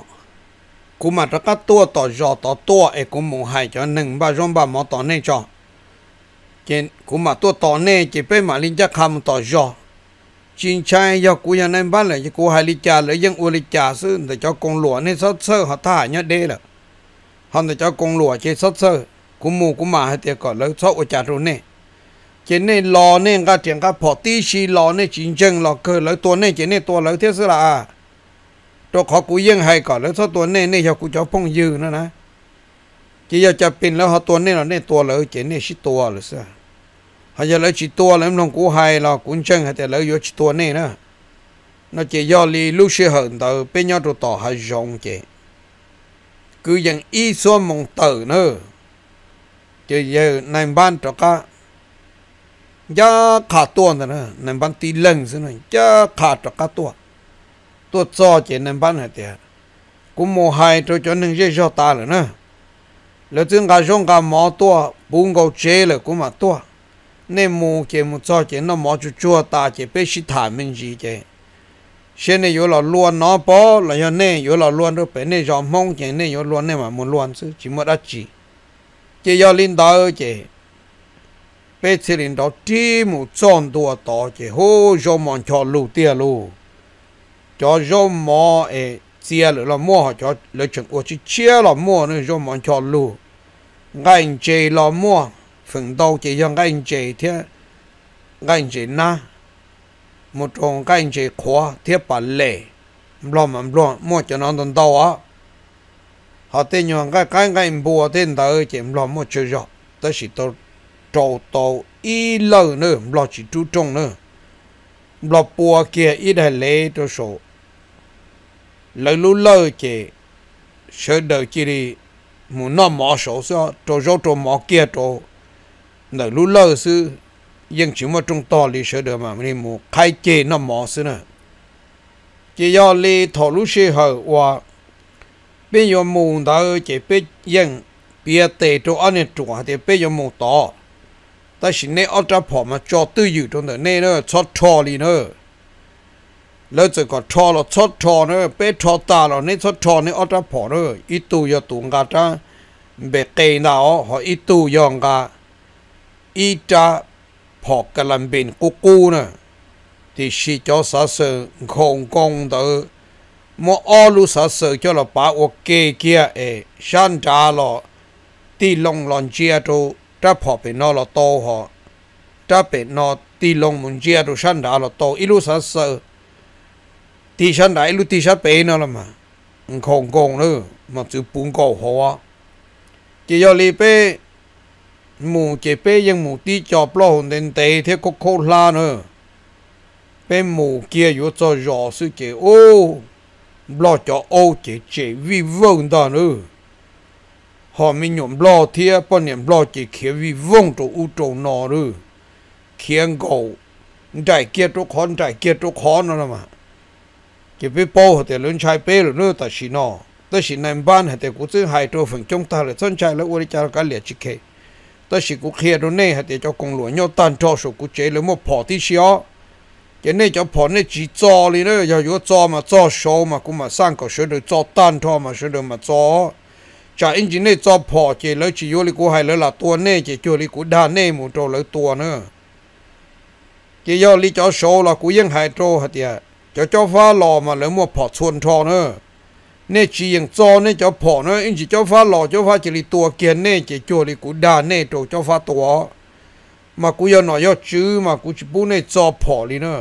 Speaker 1: cú mà nó các tua tỏ giò tỏ tua ấy e cũng muốn hại cho nâng ba rong ba mỏ tỏ này cho trên cú mà tua tỏ này chỉ phải mà linh chắc hầm tỏ gió, chính trai do cú nhà nên bắt lại cho cú hại linh trà lấy dân u linh trà sư để cho con lúa nên sót sơ họ thả nhớ đê là họ để cho con lúa chỉ sót sơ cú mù cú mà hay tiếc còn lấy sót u trà rồi nè trên nên lo nên các tiền các phò tí xì lò nên chính chân lo cơ lấy tua nên trên nên tua lấy thế sư là à ตัวขอกูยังให้ก่อนแล้วถ้าตัวเน่เน่เขากูจะพงยืนนะนะจีอยากจะเป็นแล้วเขาตัวเน่เราเน่ตัวเลยเจเน่ชิตัวหรือซะเขาจะเลยชิตัวแล้วน้องกูให้เรากูเชิงแต่เลยอยู่ชิตัวเน่นะ nó chỉ do li lúc xưa hận tờ bên nhau tụ tỏ hay rong chị cứ dần y xua mong tử nữa chỉ giờ này ban cho cả giá khả tuần nữa này ban tí lần nữa giá khả cho cả tuần ตัวจอเจนันบ้านเตียกูโมหายตัวจนหนึ่งเยี่ยตาเลยนะแล้วจึงการช่วงการหมอตัวบุงกูเจเลยกูมาตัวเนี่ยมูเจมูจอเจนหมอจุจัวตาเจไปชิถามินจีเจเช่นเนี่ยอยู่หล่อล้วนน้อปอแล้วยันเนี่ยอยู่หล่อล้วนด้วยเป็นเนี่ยยอมมองเจเนี่ยอยู่ล้วนเนี่ยมามูล้วนซื้อจิมดัจีเจยอลินดาเจ被麒麟到地母撞多大，就好像蛮强路跌路。cho rô mò ê chia lửa là mua họ cho lửa chừng ô chỉ chia là mua nữa cho mò cho lù ngay anh chị là mua phần đầu chỉ cho ngay anh chị thế ngay anh na một trong ngay anh chị khóa thế bà lệ lo mà lo mua cho nó tận đầu á họ tên nhau cái cái cái bùa tên tới chỉ lo mua chơi rồi tới chỉ tôi trâu tàu ít lâu nữa lo chỉ chú trọng nữa lo bùa kia ít hay lệ cho số lời lú lơ chị sợ đời chị đi muốn nó mỏ sổ sao trò rô trò mỏ kia trò lời lú lơ sư nhưng chúng mà trong to lý sợ đời mà mình muốn khai chị nó mỏ sư nè chị do lý thọ lú sư hờ và bây giờ muốn đó chị biết nhưng bây giờ trò anh em trò thì bây giờ muốn to tại xin nè ở trong phòng mà cho tư dự trong đời nè nó cho trò lý nữa แล้วจะก็ทอลชดทอเนอเปทอตาเราเนี่ชดทอเนี่อัตราพอเนออีตูยตุงกาจ้าเบเกนาอ๋อหออีตูยองกาอีจ้าพอกกลันเป็นกูกูเนอที่ชีจอสาเสคงกงเตอมออลูสาเสจอละปาโอเกเกียเอชันจาลอตีลงลอนเจียตูถ้าพอเป็นนอละโตหอถ้าเป็นนอตีลงมุนเจียตูชันจาลอโตอีลูสาเสทีชฉันไหนรู้ทีชฉันเป็นนนั่ละมั้งคงคงเนอะมาซจ้อปูนก่อหัวจะยอลีเป้หมูเจเป้ยังหมูที่จอบล้อหุ่นเต็นเตะเที่ยวโคตรลาเนอะเป็นหมูเกียอยู่จะจอสื้เจโอ้บล้อจอโอเจเจวิวงดานเนอะหอมีหนุ่มบล้อเทียปนินบล้อเจเขียววิวงตัวอุตโตนอเนอะเขียงกูได้เกียรตุกคนได้เกียรตุกคนนั่นละมา cái bị bao hạt lớn chai bê rồi nữa ta xin nó ta xin nằm ban hạt cũng chứ hai trâu phần trong ta là chân chai là uống chai cái liệt chỉ khe ta xin cũng khía rồi này hạt cho công lúa nhau tan cho số cũng chế lớn một bỏ tí xíu cái này cho bỏ này chỉ cho đi nữa giờ có cho mà cho số mà cũng mà sang có số được cho tan cho mà số được mà cho chả anh chị này cho bỏ chế lớn chỉ vô lý của hai lớn là tua này chỉ cho lý của đa này một trâu lớn tua nữa cái do lý cho số là của dân hai trâu hết tiền เจ้าเจ้าฟ้าหล่อมาแล้วมัวพอชวนทองเนอะเนี่ยชีอย่างจอเนี่ยเจ้าพอเนอะอินจีเจ้าฟ้าหล่อเจ้าฟ้าจิริตัวเกียนเน่เจ้จัวดิกูด่าเน่ตัวเจ้าฟ้าตัวมากูยอหน่อยยอชื่อมากูจิบุเนี่ยจอพอเลยเนอะ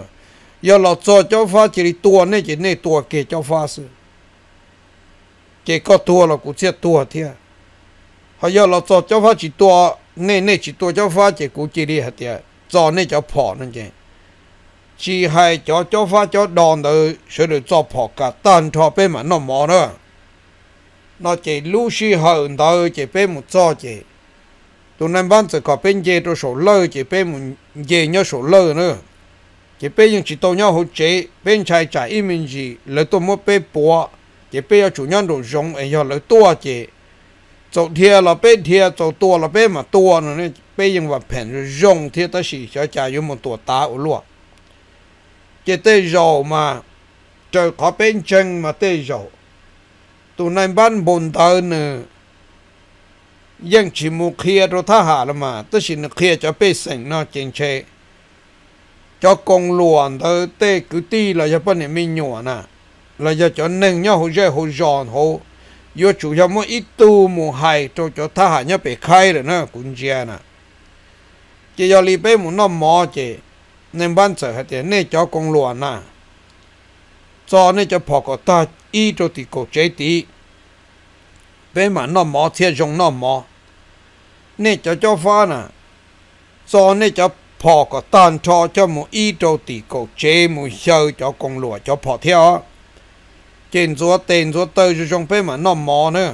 Speaker 1: ยอหล่อจอเจ้าฟ้าจิริตัวเนี่ยเจ้เนี่ยตัวเกเจ้าฟ้าสิเกเยก็ตัวเรากูเชียตัวเทียพอยอล่อจอเจ้าฟ้าจิตัวเนี่ยเนี่ยจิตัวเจ้าฟ้าเจกูจริีหัดเดียจอเนี่ยเจ้าพอนั่นเอง chỉ hay cho cho pha cho đòn từ sẽ được cho phò cả tan cho bên mà nó mò nữa nó chỉ lưu si hơn từ chỉ bên một cho chỉ tụi nên bán chỉ có bên dê tôi số lơ chỉ bên một dê nhớ số lơ nữa chỉ bên những chỉ tôi nhớ hỗ trợ bên trái im mình gì lấy tôi mua bên bò chỉ bên chủ nhân đồ dùng ấy giờ lấy tua chỉ chỗ thia là bên thia chỗ tua là bên mà tua nữa nên những vật phèn dùng thia ta chỉ cho trả dùng một tua tá luôn chỉ tê dầu mà trời có bên chân mà tê dầu tụi này ban bồn tờ nữa dân chỉ mua kia rồi tha hạ là mà tức chỉ nó kia cho bê sành nó chèn chê cho công luồn tờ tê cứ ti là cho bên này mình nhỏ nè là cho cho nâng nhau hồ dê hồ giòn hồ yo chủ cho mua ít tu mua hay cho cho tha hạ nhau bê khai rồi nó cũng chia nè chỉ cho lì bê muốn nó mò chê nên ban sở hết tiền nên cho công luận à cho nên cho phò có ta ý cho thì cổ chế tí bên mà nó mò thiệt dùng nó mò nên cho cho pha nà, cho nên cho phò có tan cho cho một ý cho thì cổ chế một sơ cho công luận cho phò theo trên chỗ tên chỗ tơ cho trong bên mà nó mò nữa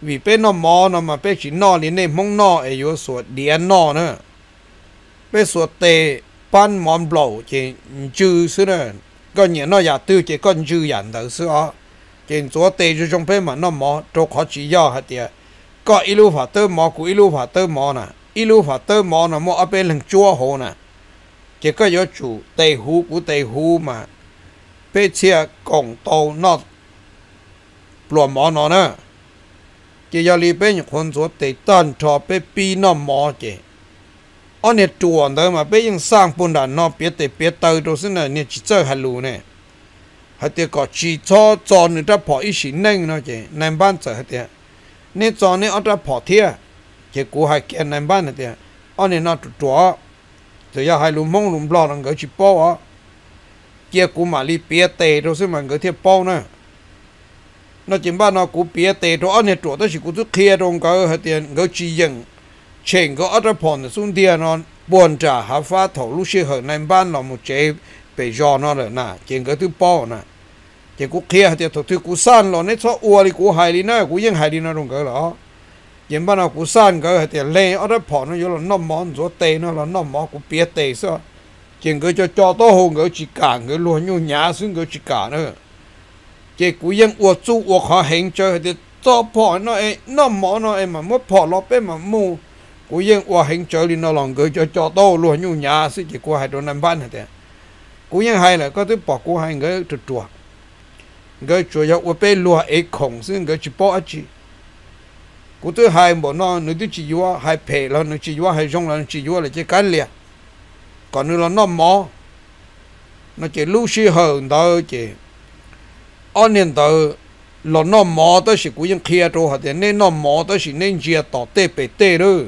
Speaker 1: vì bên nó mò nó mà bên chỉ nó thì nên mong nó ở chỗ điện nó nữa bên số tê ban món bầu chỉ chữ xí nè có nhiều nó nhà tư chỉ con chữ nhận đầu xí ó chỉ chỗ tê chú trong phê mà nó mò chỗ khó chỉ do hết tiệt có ilu phá tơ mò của ilu phá tơ mò nè ilu phá tơ mò nè mò ở bên lưng chua hồ nè chỉ có yếu chủ tê hú của tê hú mà bê chia cổng tàu nó lùa mò nó nè chỉ do li bên những con chỗ tê tan trò bê pi nó mò chỉ ăn nè chuồn đó mà bây giờ sang bún đàn nó biết để biết tới đó xin là nè chỉ cho hà lu nè hạt tiệt có chỉ cho cho người ta bỏ ít xin nâng nó chứ nằm ban chơi hạt tiệt nè cho nè ở ta bỏ thiệt chỉ cố hai kiện nằm ban hạt tiệt ăn nè nó chuột thì giờ hai lu mông lù lo rằng cái chỉ bao, á kia cố mà đi biết tệ đó xin mà cái thiệt bao nè, nó chỉ ba nó cố biết tệ đó ăn nè chuột đó chỉ cố chút kia trong cái hạt tiệt cái chỉ dừng trên có ở phần xuống tiền non buồn trả hạ phá thổ lúc xưa hở nên ban là một chế bị do nó rồi nè trên cái thứ bao nè chỉ cú kia thì thuộc thứ cú san lo nên số ua đi cú hài đi nữa cú yên hài đi nữa đúng cái đó trên ban nào cú san cái thì lên ở phần nó rồi nó món rồi tê nó là nó món cú bia tê sao trên cái cho cho to hồn cái chỉ cả cái luôn nhau nhá xuống cái chỉ cả nữa chỉ cú yên ua chú ua khó hành chơi thì cho phỏ nó ấy nó món nó ấy mà mất phỏ lo bên mà mua กูยังว่าเห็นเจอลินอลองเกยจะจอโตล้วนอยู่ยาสิจิกูให้โดนน้ำบ้านเถอะกูยังให้เลยก็ต้องบอกกูให้เงยจุดตัวเงยจุดยาว่าเป็นล้วนเอกคงซึ่งเงยจิปอจีกูต้องให้บ่นอนนึกจิยัวให้เพลแล้วนึกจิยัวให้จงแล้วนึกจิยัวเลยจะกันเลยก่อนนึกเราน้อมมอ nó chỉ lưu sĩ hơn đó chỉ anh nên đó là nó mò tới sự cũng kia rồi thì nên nó mò tới sự nên chia tỏ tê bê tê rồi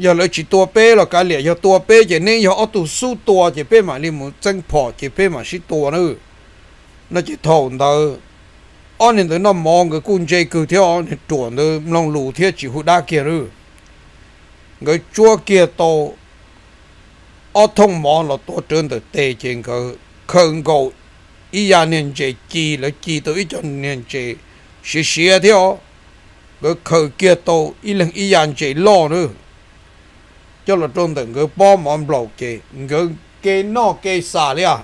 Speaker 1: อย่าเลยจีตัวเป้หรอกกาเหลียอย่าตัวเป้เจนี่ยอย่าเอาตุสู้ตัวเจเป้มาลิมุจังพอเจเป้มาชิตัวนึน่าจะทนเตออันนี้ตัวน้ำมองกับกุญแจคือเที่ยวอันนี้ตัวนึลองลู่เที่ยวจีหูด้าเกียร้ก็จัวเกียร์โตอัทงมองเราตัวเจนตัวเตจิงก็เคิงกูอียาเนี่เจีจีแล้วจีตัวอีจนเนี่ยจีเสียเที่ยวก็เคิงเกียร์โตอีหลังอียานจีล้อนึ cho là trong tầng cái bó mòn lầu kì cái cái nó cái xả đi à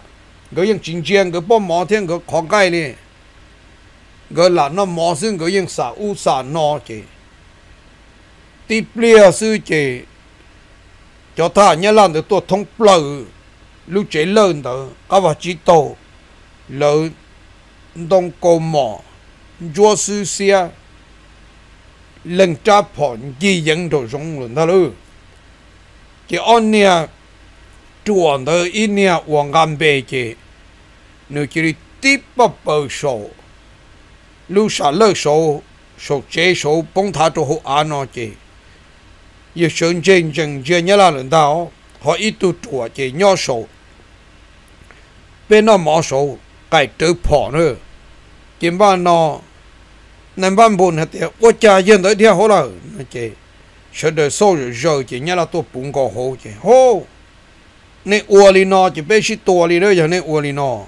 Speaker 1: cái những chiến cái bó mòn thiên cái khó cái đi cái là nó mò xin cái những xả u xả nó kì tiếp lia sư kì cho ta nhớ làm được tôi thông lầu lúc chế lớn đó các bạn chỉ tổ lớn đông cô mò chúa sư xia lần cha phỏng gì dân đồ rong luôn đó cái ông nè chuẩn thơ in nè hoàng gan bề kì nếu chỉ tiếp bắp bờ sổ lưu xả lơ sổ sổ chế sổ bông thả cho hộ án nó kì yêu sơn chân chân chân nhớ là lần đó họ ít tu chùa kì nhỏ sổ bên nó mỏ sổ cái tớ phỏ nữa kiếm ba nó nên ban buồn hết tiệt quốc cha yên tới theo hộ là nó kì sợ đời sâu rồi chỉ nhớ là tôi bụng có hồ chỉ hồ, nên ua li nó chỉ biết chỉ tua li đó giờ nên ua li nó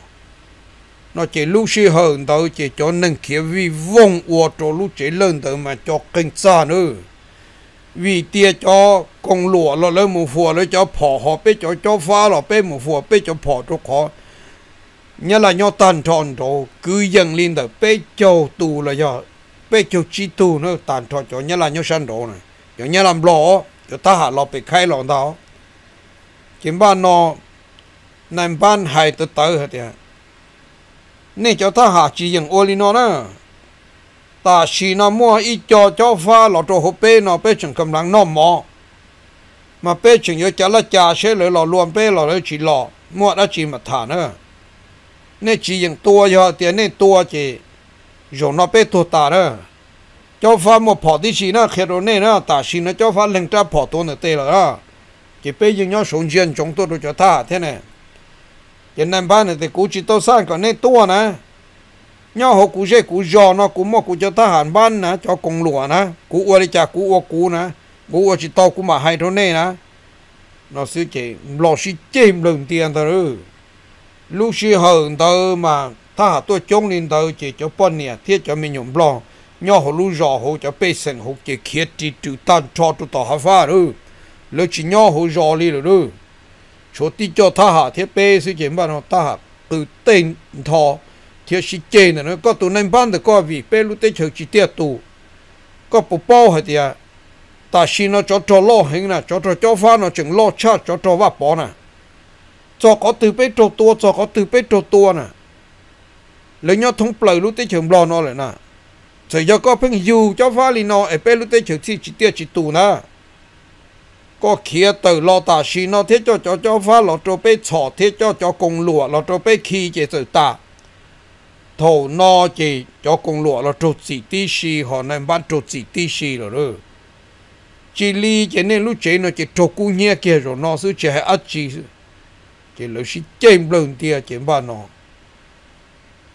Speaker 1: nó chỉ lúc xí hơn tới chỉ cho nên khi vì vong ua cho lúc chỉ lên tới mà cho kinh xa nữa vì tia cho con lụa lo lấy một phùa lấy cho phò họ biết cho cho phá lo biết một phùa biết cho phò cho khó nhớ là nhau tan tròn đồ cứ dần lên tới biết cho tù là giờ biết cho chi tù nữa tan tròn cho nhớ là nhau sanh đồ này 有人 làm lò 有大下落被开浪到，今班呢南班还得到一点，你叫大下只用窝里呢呢，但是那么一叫叫发落到后背呢，变成咁冷那么，嘛变成要叫了假些来落乱背落来去落，莫得只物谈呢，你只用多一点，你多只，用那背多大呢？cho pha một phò đi xin nó khéo rồi nè nó ta xin nó cho pha lên tra phò tôi nữa tê rồi đó chỉ bây giờ nhau sống chuyện chúng tôi được cho tha thế này cái năm ba này thì cú chỉ tôi sang còn nè tua nè nhau họ cú sẽ cú giò nó cú mò cú cho ta hàn ban nè cho công lụa nè cú ua đi cha cú ua cú nè cú ua chỉ to cú mà hay thôi nè nè nó sẽ chỉ lo xí chém lần tiền thôi ừ lúc xí hơn tờ mà ta tôi chống lên tờ chỉ cho bọn nè thiết cho mình nhổm lo nhỏ hồ lu giò hồ cho bê sen hồ chỉ kia chỉ tự tan cho tụ tỏ hà pha rồi lỡ chỉ nhỏ hồ giò li rồi rồi chỗ tí cho tha hà thiết bê sự chuyện bạn nó ta hà từ tên thọ thiết sĩ chê này nó có tụ nên ban được có vì bê lu tê chờ chỉ tiệt tụ có bộ bao hả tiệt ta xin nó cho cho lo hình nè cho cho cho pha nó chừng lo cha cho cho vả bỏ nè cho có từ bê trâu tua cho có từ bê trâu tua nè lấy nhau thông plei lu tê chừng lo nó lại nè chỉ cho có phun dù cho phá lì nó ở bên lúc tết chỉ chi tiết chi tu nè có kia từ lo ta xì nó thế cho cho cho phá lo cho bé chọ thế cho cho cùng lụa lo cho bé khi chỉ sự ta thổ nó chỉ cho cùng lụa lo cho chỉ tí xì họ nên bắt cho chỉ tí xì rồi đó chỉ li chỉ nên lúc chế nó chỉ cho cú nhẹ kia rồi nó sư chỉ hay ắt chỉ chỉ lúc xí chém lên tia chỉ ba nó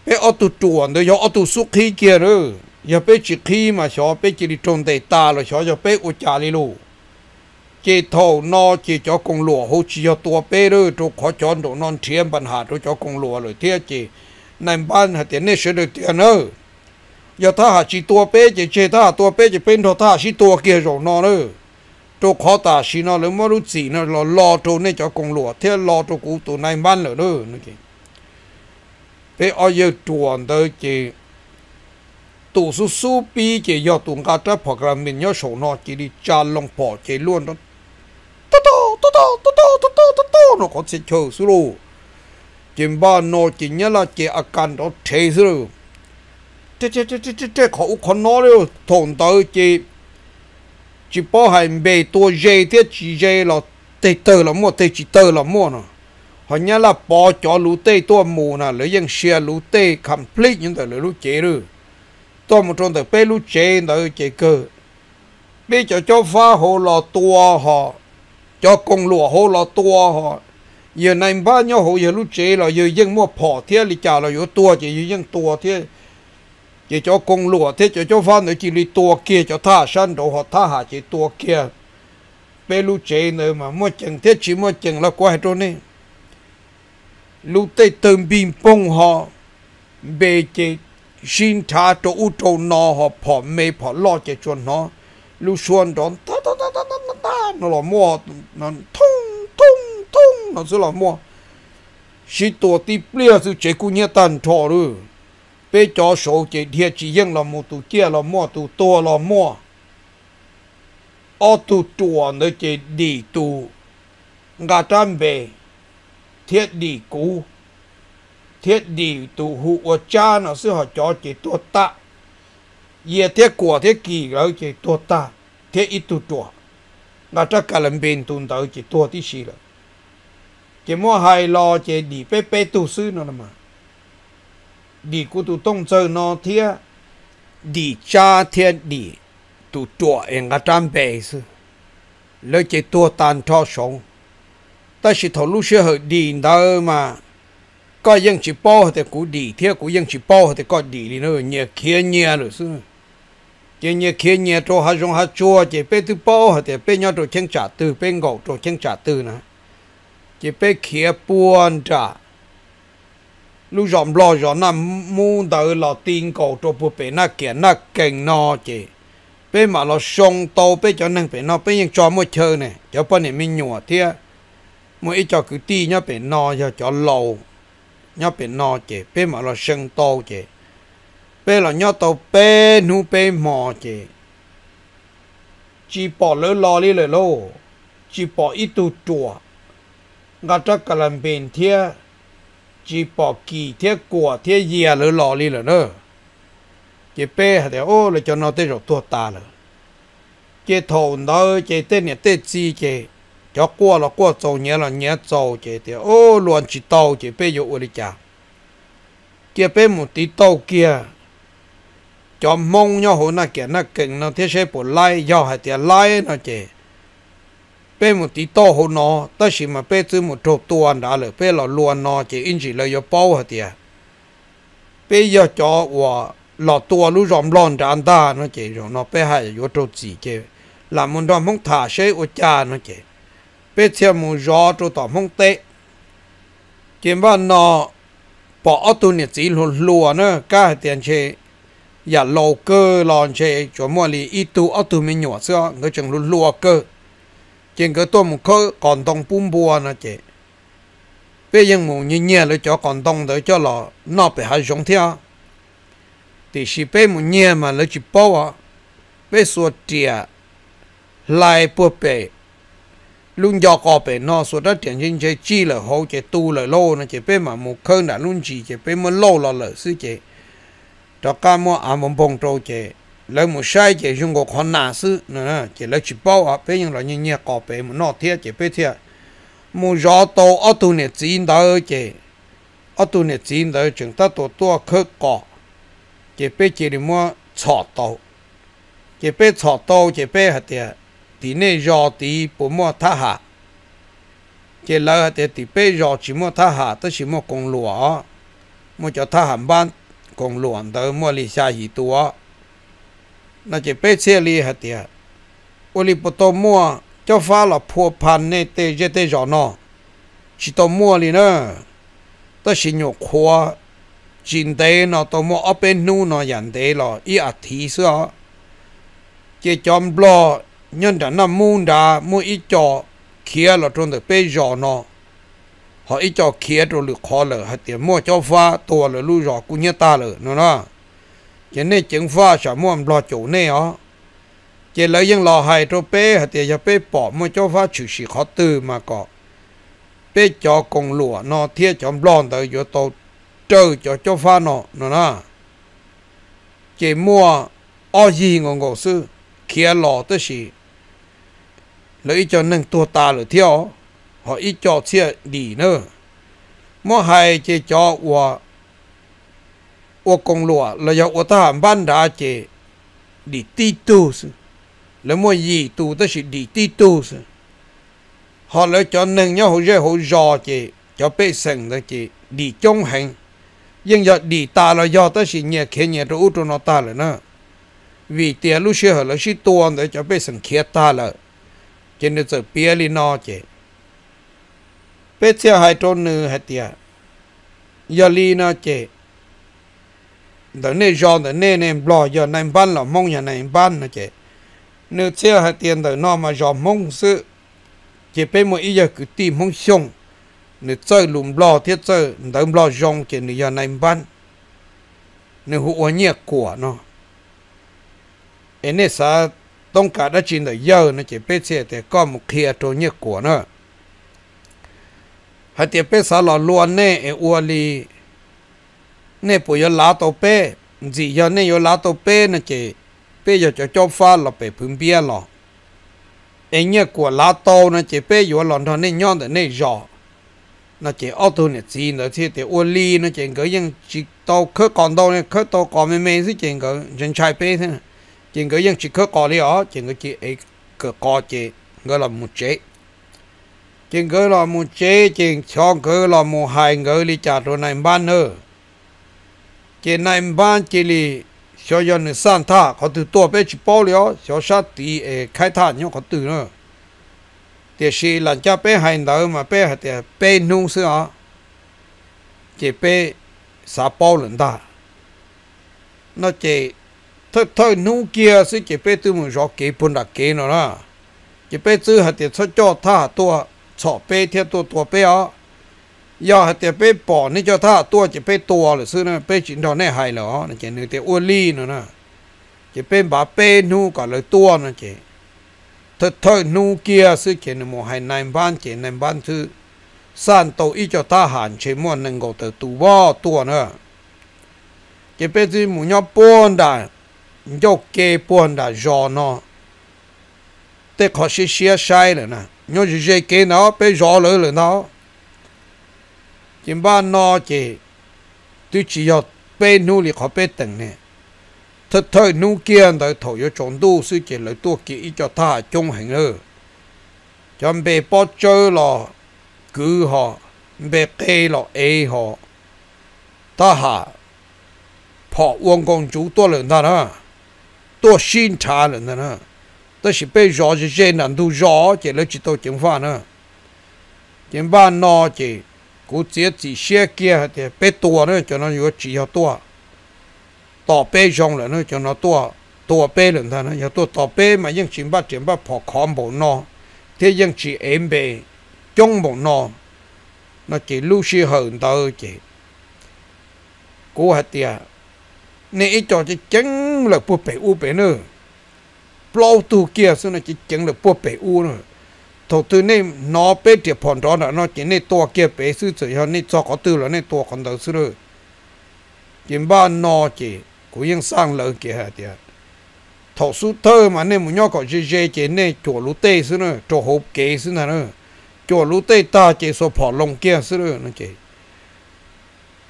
Speaker 1: bé ở tụ chuồn rồi ở tụ xúc khí kia rồi อย่าไปจิขีมาชอไปจิริตรงแตตาหรอชออยาไปอุจาริลูเจทอนอเจจอกงหลัวหูจีตัวเปรื้อทุกขจอนตกนอนเทียมปัญหาทุกจอกงหลัวเลยเทียจีในบ้านหัดเตียนเนชเสือเตียนเนออย่าท่าหาชีตัวเป๊จะเจท่าตัวเป๊จะเป็นทอท่าชีตัวเกี่ยวจงนอนเออตัวขอตาชีนอนเลยมารู้สีนอนรอรอตัวเนี่ยจอกงหลัวเทียรอตัวกูตัวในบ้านเลยเนอนี่เไปเอาเยอะตัวเด้อจ tổ số số pi chỉ do tụng cả trái program mình nhớ số no chỉ đi cha lòng bỏ chỉ luôn đó to to to to to to to to to to nó có sẽ chờ số lô chim ba no chỉ nhớ là chỉ à cần đó thế số lô thế thế thế thế thế thế khẩu con nó rồi thằng tới chỉ chỉ bỏ hành bề tua dê thế chỉ dê là tê tơ là mua tê chỉ tơ là mua nó họ nhớ là bỏ cho lũ tê tua mù nè lấy dân xe lũ tê complete những thứ lũ chế rồi tôi một trong từ bê lú chế nợ chế cơ bây giờ cho phá hồ lò tua họ cho công lụa hồ lò tua họ giờ này ba nhau hồ giờ lú chế là giờ dân mua phỏ thế lì chả là giờ tua chỉ giờ dân tua thế chỉ cho công lụa thế cho cho phá nữa chỉ lì tua kia cho tha san đồ họ tha hạ chỉ tua kia bê lú chế nữa mà mua chừng thế chỉ mua chừng là quá hết rồi nè lú tây từng bình bông họ bê chế xin tha cho u trâu nó họ phò mê phò lo chạy chuồn nó lưu xuân đó ta ta ta ta ta ta ta nó là mua nó thung thung thung nó sẽ là mua xin tổ ti plia sự chạy cu nhẹ tàn thọ rồi bé cho số chạy thiệt chỉ riêng là một tu chia là mua tu to là mua ở tu chùa nó chạy đi tu, ngà tan bề thiết đi cũ thiết đi tu hụ ở cha nó sẽ họ cho chị tua ta ye thiết của thiết kỳ rồi chị tua ta thiết ít tu tua là chắc cả lần bên tuần tới chị tua tí xí rồi chỉ mua hai lo chị đi bé bé tu sư nó mà đi của tu tông chơi nó thiết đi cha thiết đi tu tua em cả trăm bề sư lấy chị tua tan cho sống ta chỉ thầu lúc hơi đi đâu mà ก็ยังจีป้อแต่กูดีเที่ยกูยังจีป้อแต่ก็ดีเลยเนอะเนี่ยเคียเนี่ยหรือซึ่งเจเนี่ยเคียเนี่ยตัวหาจงหาจัวเจเป้ตุป้อแต่เป้ยอดตัวเชียงจ่าตือเป้งกอกตัวเชียงจ่าตือนะเจเป้เคียปวนจ่าลูกจอมรอจอมนั่นมูเดินหล่อตีนกอกตัวปูเป้น่าเกียนน่าเก่งนอเจเป้มาเราชงโตเป้จอนั่งเป้นอเป้ยังจอมมดเชอเนี่ยเจ้าป้อเนี่ยมีหนัวเที่ยมวยจอคือตีเนี่ยเป้นอจะจอเหล่า nhớ bị no chị bé mà là sưng to chị bé là nhớ tàu bé nu bé mò chị chỉ bỏ lỡ lo đi lời lô chỉ bỏ ít tu chùa ngã cho cả làm bền thiê chỉ bỏ kỳ thiê của thiê dìa lỡ lo đi lời nữa chị bé hả thì ô là cho nó tới rồi tua ta rồi chị thầu nó chị tên này tên gì chị cho qua là qua trâu nhé là nhé trâu chỉ thì ô luôn chỉ tàu chỉ bây giờ ở đây chả kia bây một tí tàu kia cho mong nhau hồ na kia na kinh nó thế sẽ bỏ lại do hai thì lại na chỉ bây một tí tàu hồ nó ta chỉ mà bây từ một chục tua đã rồi bây là luôn nó chỉ in chỉ là do bao hai thì bây giờ cho và là tua lũ rộm lon ra anh ta nó chỉ rồi nó bây hai vô trục gì chứ làm một đoàn mong thả sẽ ôi cha na chỉ bây giờ mù gió cho tỏ mong tệ kiếm vào nó bỏ tu nhiệt chỉ luôn lùa nữa cả tiền chế và lô cơ lòn chế cho mua lì ít tu ở tu mình nhỏ xưa người chẳng luôn lùa cơ trên cái tôi một cơ còn tông bùn bùa nữa chế bây giờ mù như nhẹ rồi cho còn tông tới cho lò nó bị hai giống theo thì chỉ bây mù nhẹ mà lấy chỉ bao à bây số tiền lại bùa bể luôn do có bé nó số đó tiền trên chế chi là hậu chế tu là lô nó chế bé mà một cơn đã luôn chỉ chế bé mà lô là lợ sư chế cho cá mua à mông bông trâu chế lấy một sai chế dùng có con nà sư nữa chế lấy chỉ bao à bé nhưng là như nhẹ có bé mà nó thiệt chế bé thiệt mua gió to ở tu nè chín đó chế ở tu nè chín đó chúng ta tổ tua khứ cọ chế bé chế đi mua chọt tô chế bé chọt tô chế bé hạt tiệt ติเนยจอตีปมอท่าหาเจลาเตติเปยอชิมอท่าหาตอชิมอกงหลวงมัอจะท่าหันบ้านกงหลวงเดอมอลีชายตัวน่าจะเปเชลีฮะเตียอุลิปโตมัวเจ้าฟ้าหลับพัวพันเนเตจเตจอนอชิโตมัวลีเนอตอชิญโยควจินเตนอตมัวอเป็นนู่นอยันเตลออีอัธีเสอเจจอมบลอ nhưng đã nằm muôn đã mua ít cho kia là trong được bây giờ nó họ ít cho kia rồi được khó lỡ họ tiền mua cho pha to là lưu rõ cũng như ta lỡ nó nó cho nên chứng pha sẽ mua lo chỗ này ó chỉ lấy những lò hay cho bé họ tiền cho bé bỏ mua cho pha chịu sự khó từ mà có bé cho cùng lụa nó thiết cho lon tới cho tàu trừ cho cho pha nó nó nó chỉ mua ở gì ngon ngon sư kia lò tới gì lấy cho nâng tua ta lửa theo họ ít cho chia đi nữa mỗi hai chỉ cho của của công lụa là do của ta ban đã chế đi ti tu là mua gì tu ta chỉ đi ti tu họ lấy cho nâng nhau hồ dễ hồ dò chế cho bê sừng đó chế đi chung hành nhưng giờ đi ta là do ta chỉ nhẹ khía nhẹ rồi út nó ta rồi nữa vì tiền lúc xưa họ là chỉ tuôn để cho bê sừng khía ta là chỉ nên sợ bia li nó chỉ bé xe hai trôn nữ hai tia giờ li nó chỉ đó nên do đó nên em lo giờ này ban là mong giờ này ban nó chỉ nữ xe hai tiền đó nó mà do mong sự chỉ bé một ít giờ cứ tìm mong xong nữ chơi lùm lo thiết chơi đó lo dòng chỉ nữ giờ này ban nữ hụa nhiệt của e nó em nên sao tông cả đã chín đời giờ nó chỉ biết xe thì có một khi trâu nhớ của nó hãy tiếp biết sao là luôn nè e ua li nè bùi yo lá tổ bê gì yo nè yo lá tổ bê nó chỉ bê yo cho cho pha là bê phun bia lọ e nhớ của lá tổ nó chỉ bê yo lòn thằng nè nhon để nè giò nó chỉ ô tô nè gì nữa thì thì ua li nó chỉ cái những chỉ tàu khơi còn đâu nè khơi tàu còn mềm mềm gì chỉ cái dân trái bê thế này chỉ người dân chỉ có có đi ó chỉ người chỉ ấy có có chỉ người là một chế chỉ người là một chế chỉ cho người là một hai người đi trả rồi này ban nữa chỉ này ban chỉ là cho dân sản thả họ từ tổ bé chỉ bao lió cho sát tí khai thác nhau họ từ nữa thì khi làm cha bé hành đạo mà bé hạt thì bé nung sữa chỉ bé sa bao lần ta nó chỉ ทอทอนูเกียสิจะไปตื้มจอกเก็บปนดักเกนนะจะไปซื้อหัตดเดชจ่อท่าตัวชอบไปเทียตัวตัวไปอ๋อยาหัดเดชไปปอนี่จะท่าตัวจะไปตัวหรือซื้อนะไปจินดอนแน่หายหรอนี่นเจนึกแ้่อ้วนลีนนะจะไปบาเป้นูก็เลยตัวนะเจนทอทอนูเกียสิเจนโมหายนายบ้านเจนายบ้านซื้อสร้างโตอีจอท่าหันเชมวนหนึ่งก็เตอตัวตัวนะจะไปซื้อหมูยอปอนได้ nhô kê buồn đã giò nó tê khó xí xía sai rồi nè nhô dì dê kê nó bê giò lỡ rồi nó chỉ ba nó chỉ tôi chỉ có bê nu lì khó bê từng nè thật thời nu kia đời thổ yếu chọn đu sư chỉ lấy tua kỹ cho e ta chung hình ơ chọn bê bỏ chơi lò cứ họ bê kê lò ê họ ta hạ họ uông công chú tua lợn ta đó xin trả lần chỉ chỉ chỉ chỉ xe Kia thì bé tua nè cho nó vừa chỉ cho tua tỏ bé rong là nó cho nó tua tua bé lần thà nó cho tua tỏ bé mà những chuyện bắt chuyện bắt phò khó bộ nó thế những chỉ em bé trong bộ nó nó chỉ lưu si hơn tao chỉ cú hạt tiệt nên ít cho chỉ chấn là bùa bể u bể nữa bao tu kia xưa nó chỉ chấn là bùa bể u nữa thầu tư nên nó bể địa phòn đó là nó chỉ nên to kia bể sư sử hơn nên cho có tư là nên to còn đầu sư rồi chỉ ba nó chỉ sang lỡ kia hả tiệt thầu sư thơ mà nên muốn nhau có gì gì chỉ nên chỗ lũ tê xưa nữa chỗ hộp kế xưa nữa chỗ lũ tê ta chỉ số phò long kia xưa nữa nó chỉ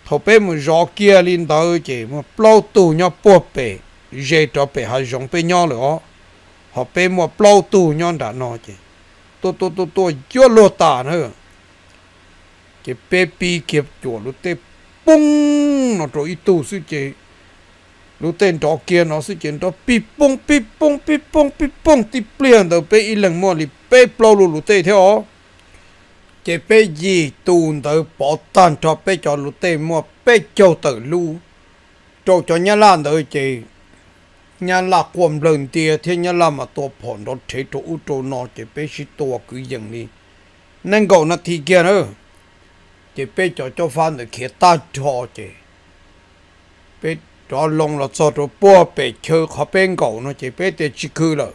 Speaker 1: thổ bê mu gió kia lên đầu chỉ mu plau tu nhau bùa bể dễ cho bể hay giống bể nhau nữa họ bê mu plau tu nhau đã nói chỉ to to to to chưa lo tả nữa cái bê pi kiếp chỗ lúc tê bung nó rồi tù suy chỉ lúc tên đó kia nó suy chỉ đó pi bung pi bung pi bung pi bung ti liền đầu bê ít lần mua thì bê plau lúc tê theo chế bé gì tùn tới bỏ tan cho bé cho lũ tê mua bé cho tử lu cho cho nhà lan tới chế nhà là quầm lần tia thế nhà là mà tổ phòn đó thế chỗ u chỗ nó chế bé chỉ tổ cứ dừng đi nên gọi nó thì kia nữa chế bé cho cho phan được kia ta cho chế bé cho lòng là cho tổ bò bé chơi khó bên gọi nó chế bé để chỉ cứ rồi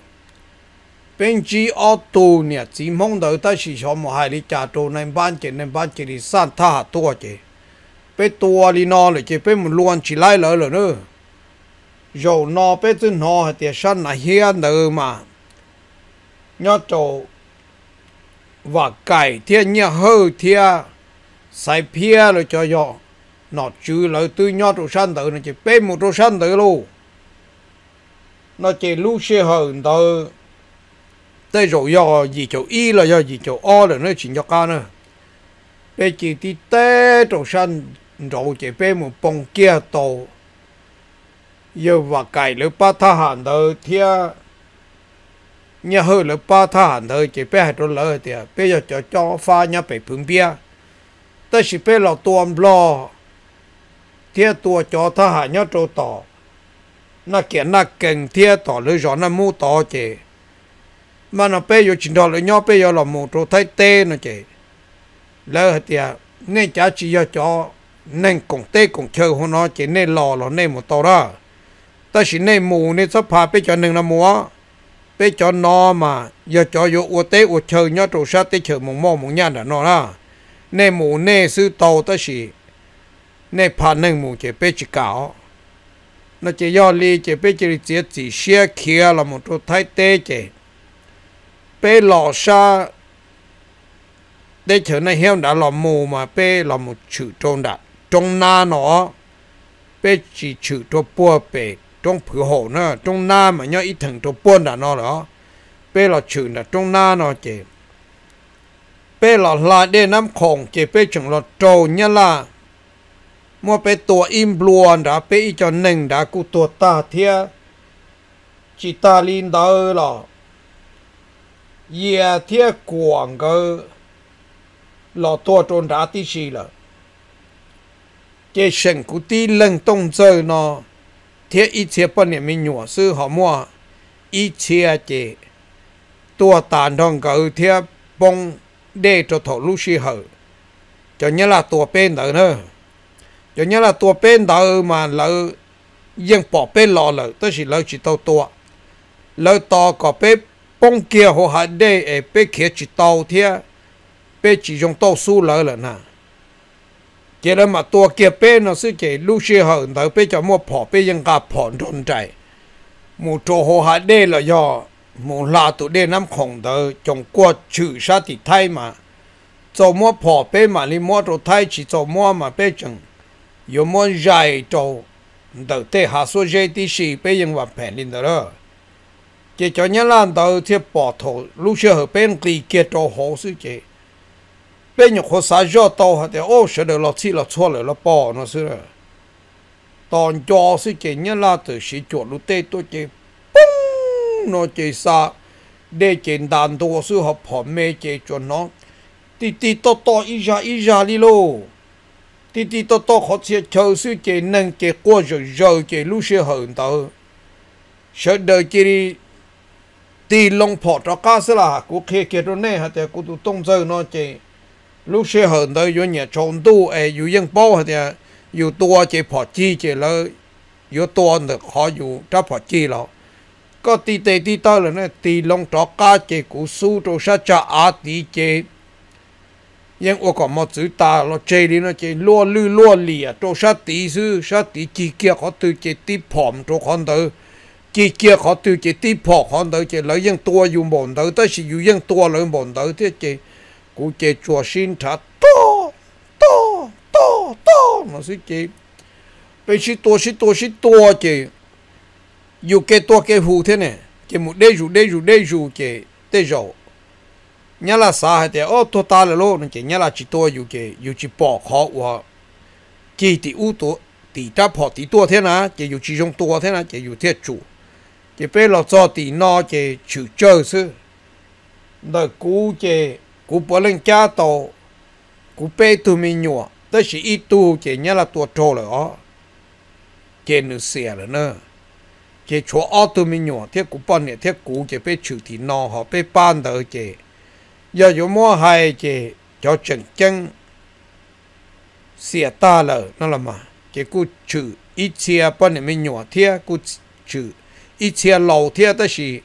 Speaker 1: bên chỉ ở tù nè chỉ mong đợi ta chỉ cho một hai lý trả trâu nên ban chỉ nên ban chỉ đi san tha tua chỉ bên tua đi nó rồi chỉ bên một luôn chỉ lại lỡ rồi nữa dầu nó bên tin nó thì san là hiền nữa mà nhớ chỗ và cải thiên nhớ hơi thiên sai pia rồi cho dọ nó chứ lỡ tư nhớ chỗ san tử nó chỉ bé một chỗ san tử luôn nó chỉ lưu xe hờn tử tới rồi do gì chỗ y là do gì chỗ o là nó chuyện cho ca nữa bây chỉ đi té trầu sân rồi chỉ bây một bông kia tàu giờ và cài lỡ ba tha hàn đó thia nhà hơi lỡ ba tha hàn đó chỉ bây hai trâu lỡ thì bây giờ cho cho pha nhà bị phun bia tới chỉ bây là tuôn lo thia tua cho tha hàn nhà trâu tàu nó kiện nó cần thia tàu lỡ gió nó mua tàu chỉ มันเอาไปอยู่จินดอลเลย่อไปอยู่หลอมมูโตไทยเต้นนเจ้แล้วเตียเนี่ยจ้าชี้ยาจอเน่งกงเต้กงเชอหัวน้อเจ้เน่หล่อหล่อเน่หมดตัวละแต่ชีเน่หมูเนี่ยสภาไปจอหนึ่งละมัวไปจอนอมายาจออยู่อวดเต้อวดเชอย่อตัวชาเต้เชอมงม่อมงยันละนอละเน่หมูเน่ซื้อโตแต่ชีเน่พาหนึ่งหมูเจ้ไปจิกาวนั่นจะย่อลีเจ้ไปจิริเจียจีเชียเคียละหมดตัวไทยเต้เจ้ bé lò xa, để chờ này heo đã lò mù mà bé lò mù chữ trong đã trong na nó bé chỉ chữ cho bùa bé trong phù hộ nữa trong na mà nhớ ít thằng cho buôn đã nó đó bé lò chữ là trong na nó chỉ bé lò là để nắm khổng chỉ bé chừng lò trâu nhá là mua bé tua im luôn đã bé cho nâng đã cụ tua ta thia chỉ ta linh đó lò 也贴广个老多种大地区了。cái sân cụ tí lần tông giờ nó thế ít chia bọn này mình nhỏ sư họ mua ít chia chế tua tàn thong cỡ thế bông để cho thổ lũ hở cho nhớ là tua bên đó nữa cho nhớ là tua bên đó mà lỡ dân bỏ bên lò lỡ tức là lỡ chỉ tàu tua lỡ to có bếp bông kia hồ hạt đây ở e bên kia chỉ tàu thế bên chỉ dùng tàu su lỡ là nà kia là mà tua kia bên nó sẽ chỉ lúc xưa họ tới bên cho mua phỏ bên ยัง gặp phỏ đồn chạy mù trồ hồ hạt đây là do mù là tụ đây năm khổng tới trong qua chữ sa thì thay mà cho mua phỏ bên mà đi mua đồ thay chỉ cho mua mà bên chẳng 有么热做，到底下说热的是被人话骗的了。chỉ cho nhân lan đầu thì bỏ thổ lúc xưa ở bên kỳ kia cho hồ sư chị bên nhục hồ sa do to hả thì ô sẽ được lọt chi lọt xua lại lọt bỏ nó sư rồi toàn cho sư chị nhân là từ sĩ chuột lúc tê tôi chị bung nó chị xa, để trên đàn tôi sư học phò mê chị cho nó tí tí to to ý ra ý ra đi lô tí tí to to khó chia chờ sư chị nâng chị qua rồi rồi chị lúc xưa hận tao sợ đời chị đi ti long phò cho cá sẽ là cú khe khe nè hả thì cú tụ tông chơi nó chỉ lúc xe hờn tới vô nhà trộn tu ai dù dân bao hả thì dù tua chỉ phò chi chỉ lỡ dù tua được khó dù cho phò chi lọ có ti tê ti tơ là nè ti long cho cá chỉ cú su cho sa cha á ti chỉ nhưng ô còn một chữ ta nó chơi đi nó chơi lua lư lua lìa cho sa tí sư sa tí chỉ kia có từ chơi ti phòm cho con tới chỉ kia họ tiêu chỉ tiếp họ họ đợi chỉ lấy những tua dùng bồn đợi tới chỉ dùng những tua lấy bồn đợi thế chỉ cụ chỉ chùa xin trả to to to to nó sẽ chỉ bây chỉ tua chỉ tua chỉ tua chỉ dùng cái tua cái hù thế này chỉ một đây dù đây dù đây dù chỉ tê dầu nhà là sao hay thế ô tua ta là lô nó chỉ nhà là chỉ tua dùng chỉ dùng chỉ bỏ họ của chỉ thì u tua thì ta bỏ thì tua thế nào chỉ dùng chỉ dùng tua thế nào chỉ dùng thiết chủ chỉ biết là do thì nó chỉ chịu chơi chứ đời cũ chỉ cũ bỏ lên cha tổ cũ bé tụi mình nhỏ tới chỉ ít tu chỉ nhớ là tua trâu rồi ó chỉ nữ xe rồi nữa chỉ chỗ ó tụi mình nhỏ thiết cũ bọn này thiết cũ chỉ bé chịu thì nó họ bé ban đời chỉ giờ chỗ mua hay chỉ cho chân chân xe ta lỡ nó là mà chỉ cũ chịu ít xe bọn này mình nhỏ thiết cũ chịu 一切老天的是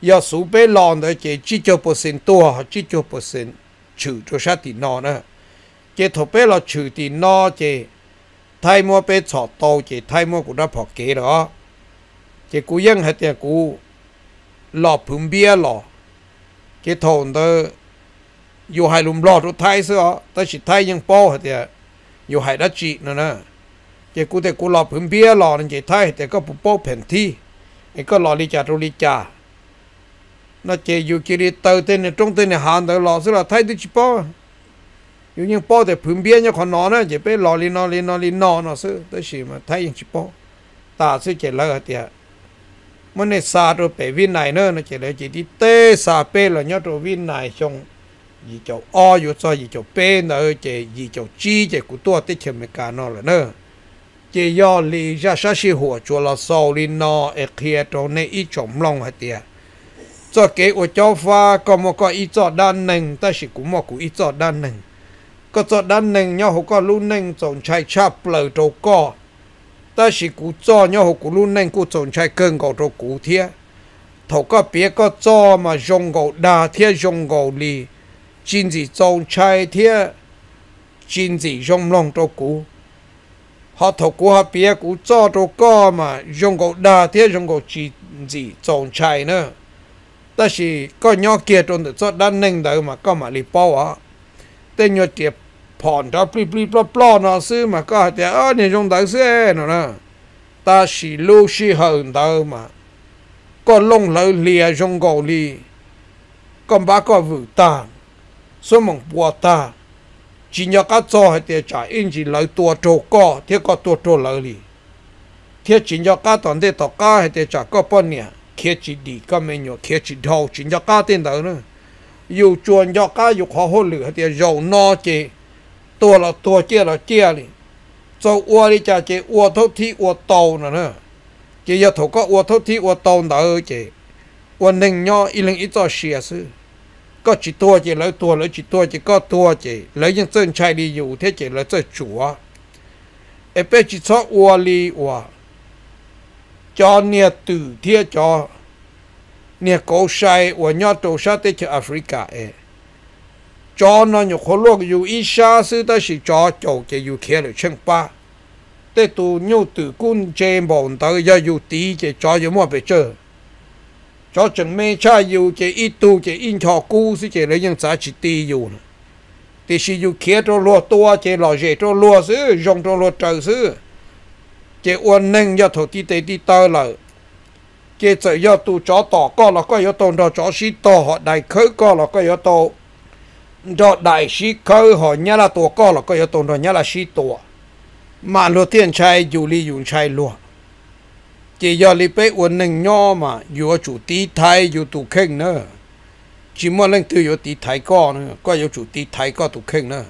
Speaker 1: 要数被老的这几九不行多，几九不行，r c e n t 着啥的那呢？这土被老除的那这太么被炒到这太么古那跑给了，这古样还点古老旁边了，这土的อยู่ให้ลุมรอดทุ่ยไทยเสือแต่สิท้ายยังป้อเดียอยู่ใหดัจีนันะ เจ้ากูแต่กูหลอผืนเบี้ยหลอนั่นเจ้าทยแต่ก็ปุ๊บป้อแผ่นที่ thì có lò đi chả rồi đi nó chỉ dù kia đi tàu tên này trong tên này hàng tàu lò xí là thay đi chỉ bao dù như bao thì phun bia nhau còn nó chỉ biết lò đi nó đi nó đi nó tới xí mà thay những chỉ bao ta xí chỉ lỡ thì mà này xa rồi bé viên này nữa nó chỉ là chỉ đi tê xa bé là nhau rồi viên này xong gì chỗ o dù cho gì chỗ bé nữa chỉ gì chỗ chi chỉ của tôi tới chừng mình cả nó là nữa chỉ do lý ra sao sĩ hùa chùa là sâu lý nó ở e kia trong này ít trộm lòng hả tìa cho kế ở cho pha có một cái ít cho đan nền ta chỉ cũng một cái ít cho đan nền có cho đan nền nhau hồ có luôn nền trồng chai chắp lờ trâu co ta chỉ cũng cho nhau hồ cũng luôn nền cũng trồng chai cơn gạo trâu cũ thiệt thầu có bia có cho mà dùng gạo đa thiệt dùng gạo lì chính gì trồng chai thiệt chính gì dùng lòng trâu cũ họ thuộc của họ bia cũng cho đồ co mà dùng gỗ đa thế dùng gỗ chỉ gì trồng chạy nữa ta chỉ có nhỏ kia trong được cho đan nâng đấy mà có mà lì bao á tên nhỏ tiệp phòn đó pli pli plo plo nó xứ mà có hạt tiệp ơ này dùng đấy xứ nó nè ta chỉ lưu chỉ hơn đấy mà có lông lỡ lìa dùng gỗ lì còn bà có vự ta số mong bùa ta chỉ nhớ các cho hay thì trả in chỉ lấy tua trâu co thế co tua trâu lấy đi thế chỉ nhớ các toàn thế tao cá hay thì trả có bao nhiêu kia chỉ đi có mấy nhiêu kia chỉ đầu chỉ nhớ các tên đó nữa yêu chuồn nhớ các yêu khó hôn lửa hay thì dầu no chỉ tua là tua chia là chia đi sau uo đi cha chế uo thấu thi uo tàu nữa nữa chế giờ thầu có uo thấu thi uo tàu đó chỉ ua nâng nhớ ít lần ít cho xia xứ ก็จิตัวจีแล้วตัวแล้วจิตัวจีก็ตัวจีแล้วยังเส้นชายดีอยู่เท่จีแล้วเส้นจัวเอเปจิซอวัวลีวัวจอเนี่ยตื่เทียจอเนี่ยโกชัยวัวยอดโตชาติจากแอฟริกาเอจอนอนอยู่คนโลกอยู่อีชาซื้อได้สิจอโจจะอยู่เคหรือเชิงป้าแต่ตัวนิ้วตื่กุนเจมบอนเตอร์ยอยู่ตีจะจออยู่มั่วไปเจอจอจงไม่ใช่อยู่เจอีตูเจอินทอกู้สิเจเลยยังสาชิตีอยู่นะแต่ชีอยู่เคียตัวลัวตัวเจหล่อเจตัวลัวซื้อยงตัวลัวเจอซื้อเจอ้วนนึ่งยอดถที่เตที่ตอเลยเจจะยอดตูจอต่อก็เราก็ยอดตนดอจอชีต่อหอดได้เคยก็เราก็ยอดโตดอได้ชีเคยหอดยนลาตัวก็เราก็ยอดตนดอเนลาชีตัว มาลัวเทียนชายอยู่ลีอยู่ชายลัว chỉ do lý bế uốn nâng nhỏ mà dù chủ tí thái dù tụ khen nữa chỉ muốn lên từ dù tí thái co nữa có dù chủ tí thái co tụ khen nữa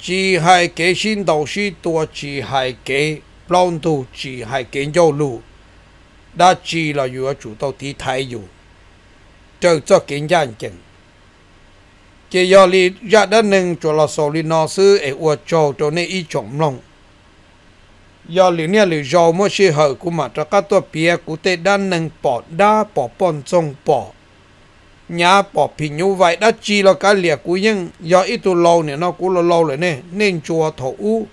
Speaker 1: chỉ hai cái xin đầu sư tua chỉ hai cái lòng tu chỉ hai cái giao lưu đã chỉ là dù chủ tàu tí thái dù trở cho kiến gian chừng chỉ do lý ra đất nâng cho là sầu lý nó sư ở uo châu cho nên ý trọng lòng do liền nha liền giàu mua xe hở của mà cho các tổ bia của tê đan nâng bỏ đa bỏ bọn trong bỏ nhà bỏ phì như vậy đã chi là cái liệt của nhưng do ít tu lâu nè nó cũng là lâu rồi nè nên chùa thổ u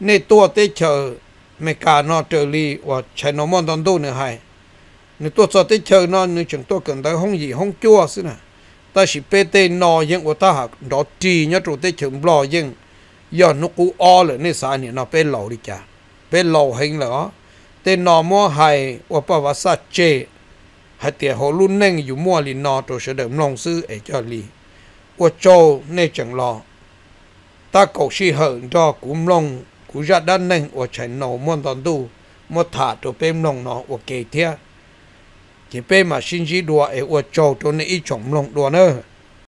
Speaker 1: nên tua tê chờ mẹ cả nó trở đi và chạy nó mòn đòn đâu nữa hay nên tua cho tê chờ nó nên chúng tôi cần tới không gì không chùa xí nè ta chỉ bê tê nó nhưng của ta học đó trì nhớ trụ tê chờ lo nhưng do nó cú o rồi nên sao nè nó bê lâu đi chả เป็นโลหิงเหรอเตนอมัวไฮว่าประวัติศาสตร์เจหัดเตียหัวรุ่นเน่งอยู่มัวลินอตัวเสด็จลงซื้อเอเจอรีว่าโจเนจังรอตาเกาชีเหินดอกุมลงกูจะด้านเน่งว่าฉันนอมวนตอนดูมัวถาตัวเป็นลงนอว่าเกเทียที่เป็นมาชินจีดัวเอว่าโจตัวนี้อีจงลงดัวเนอ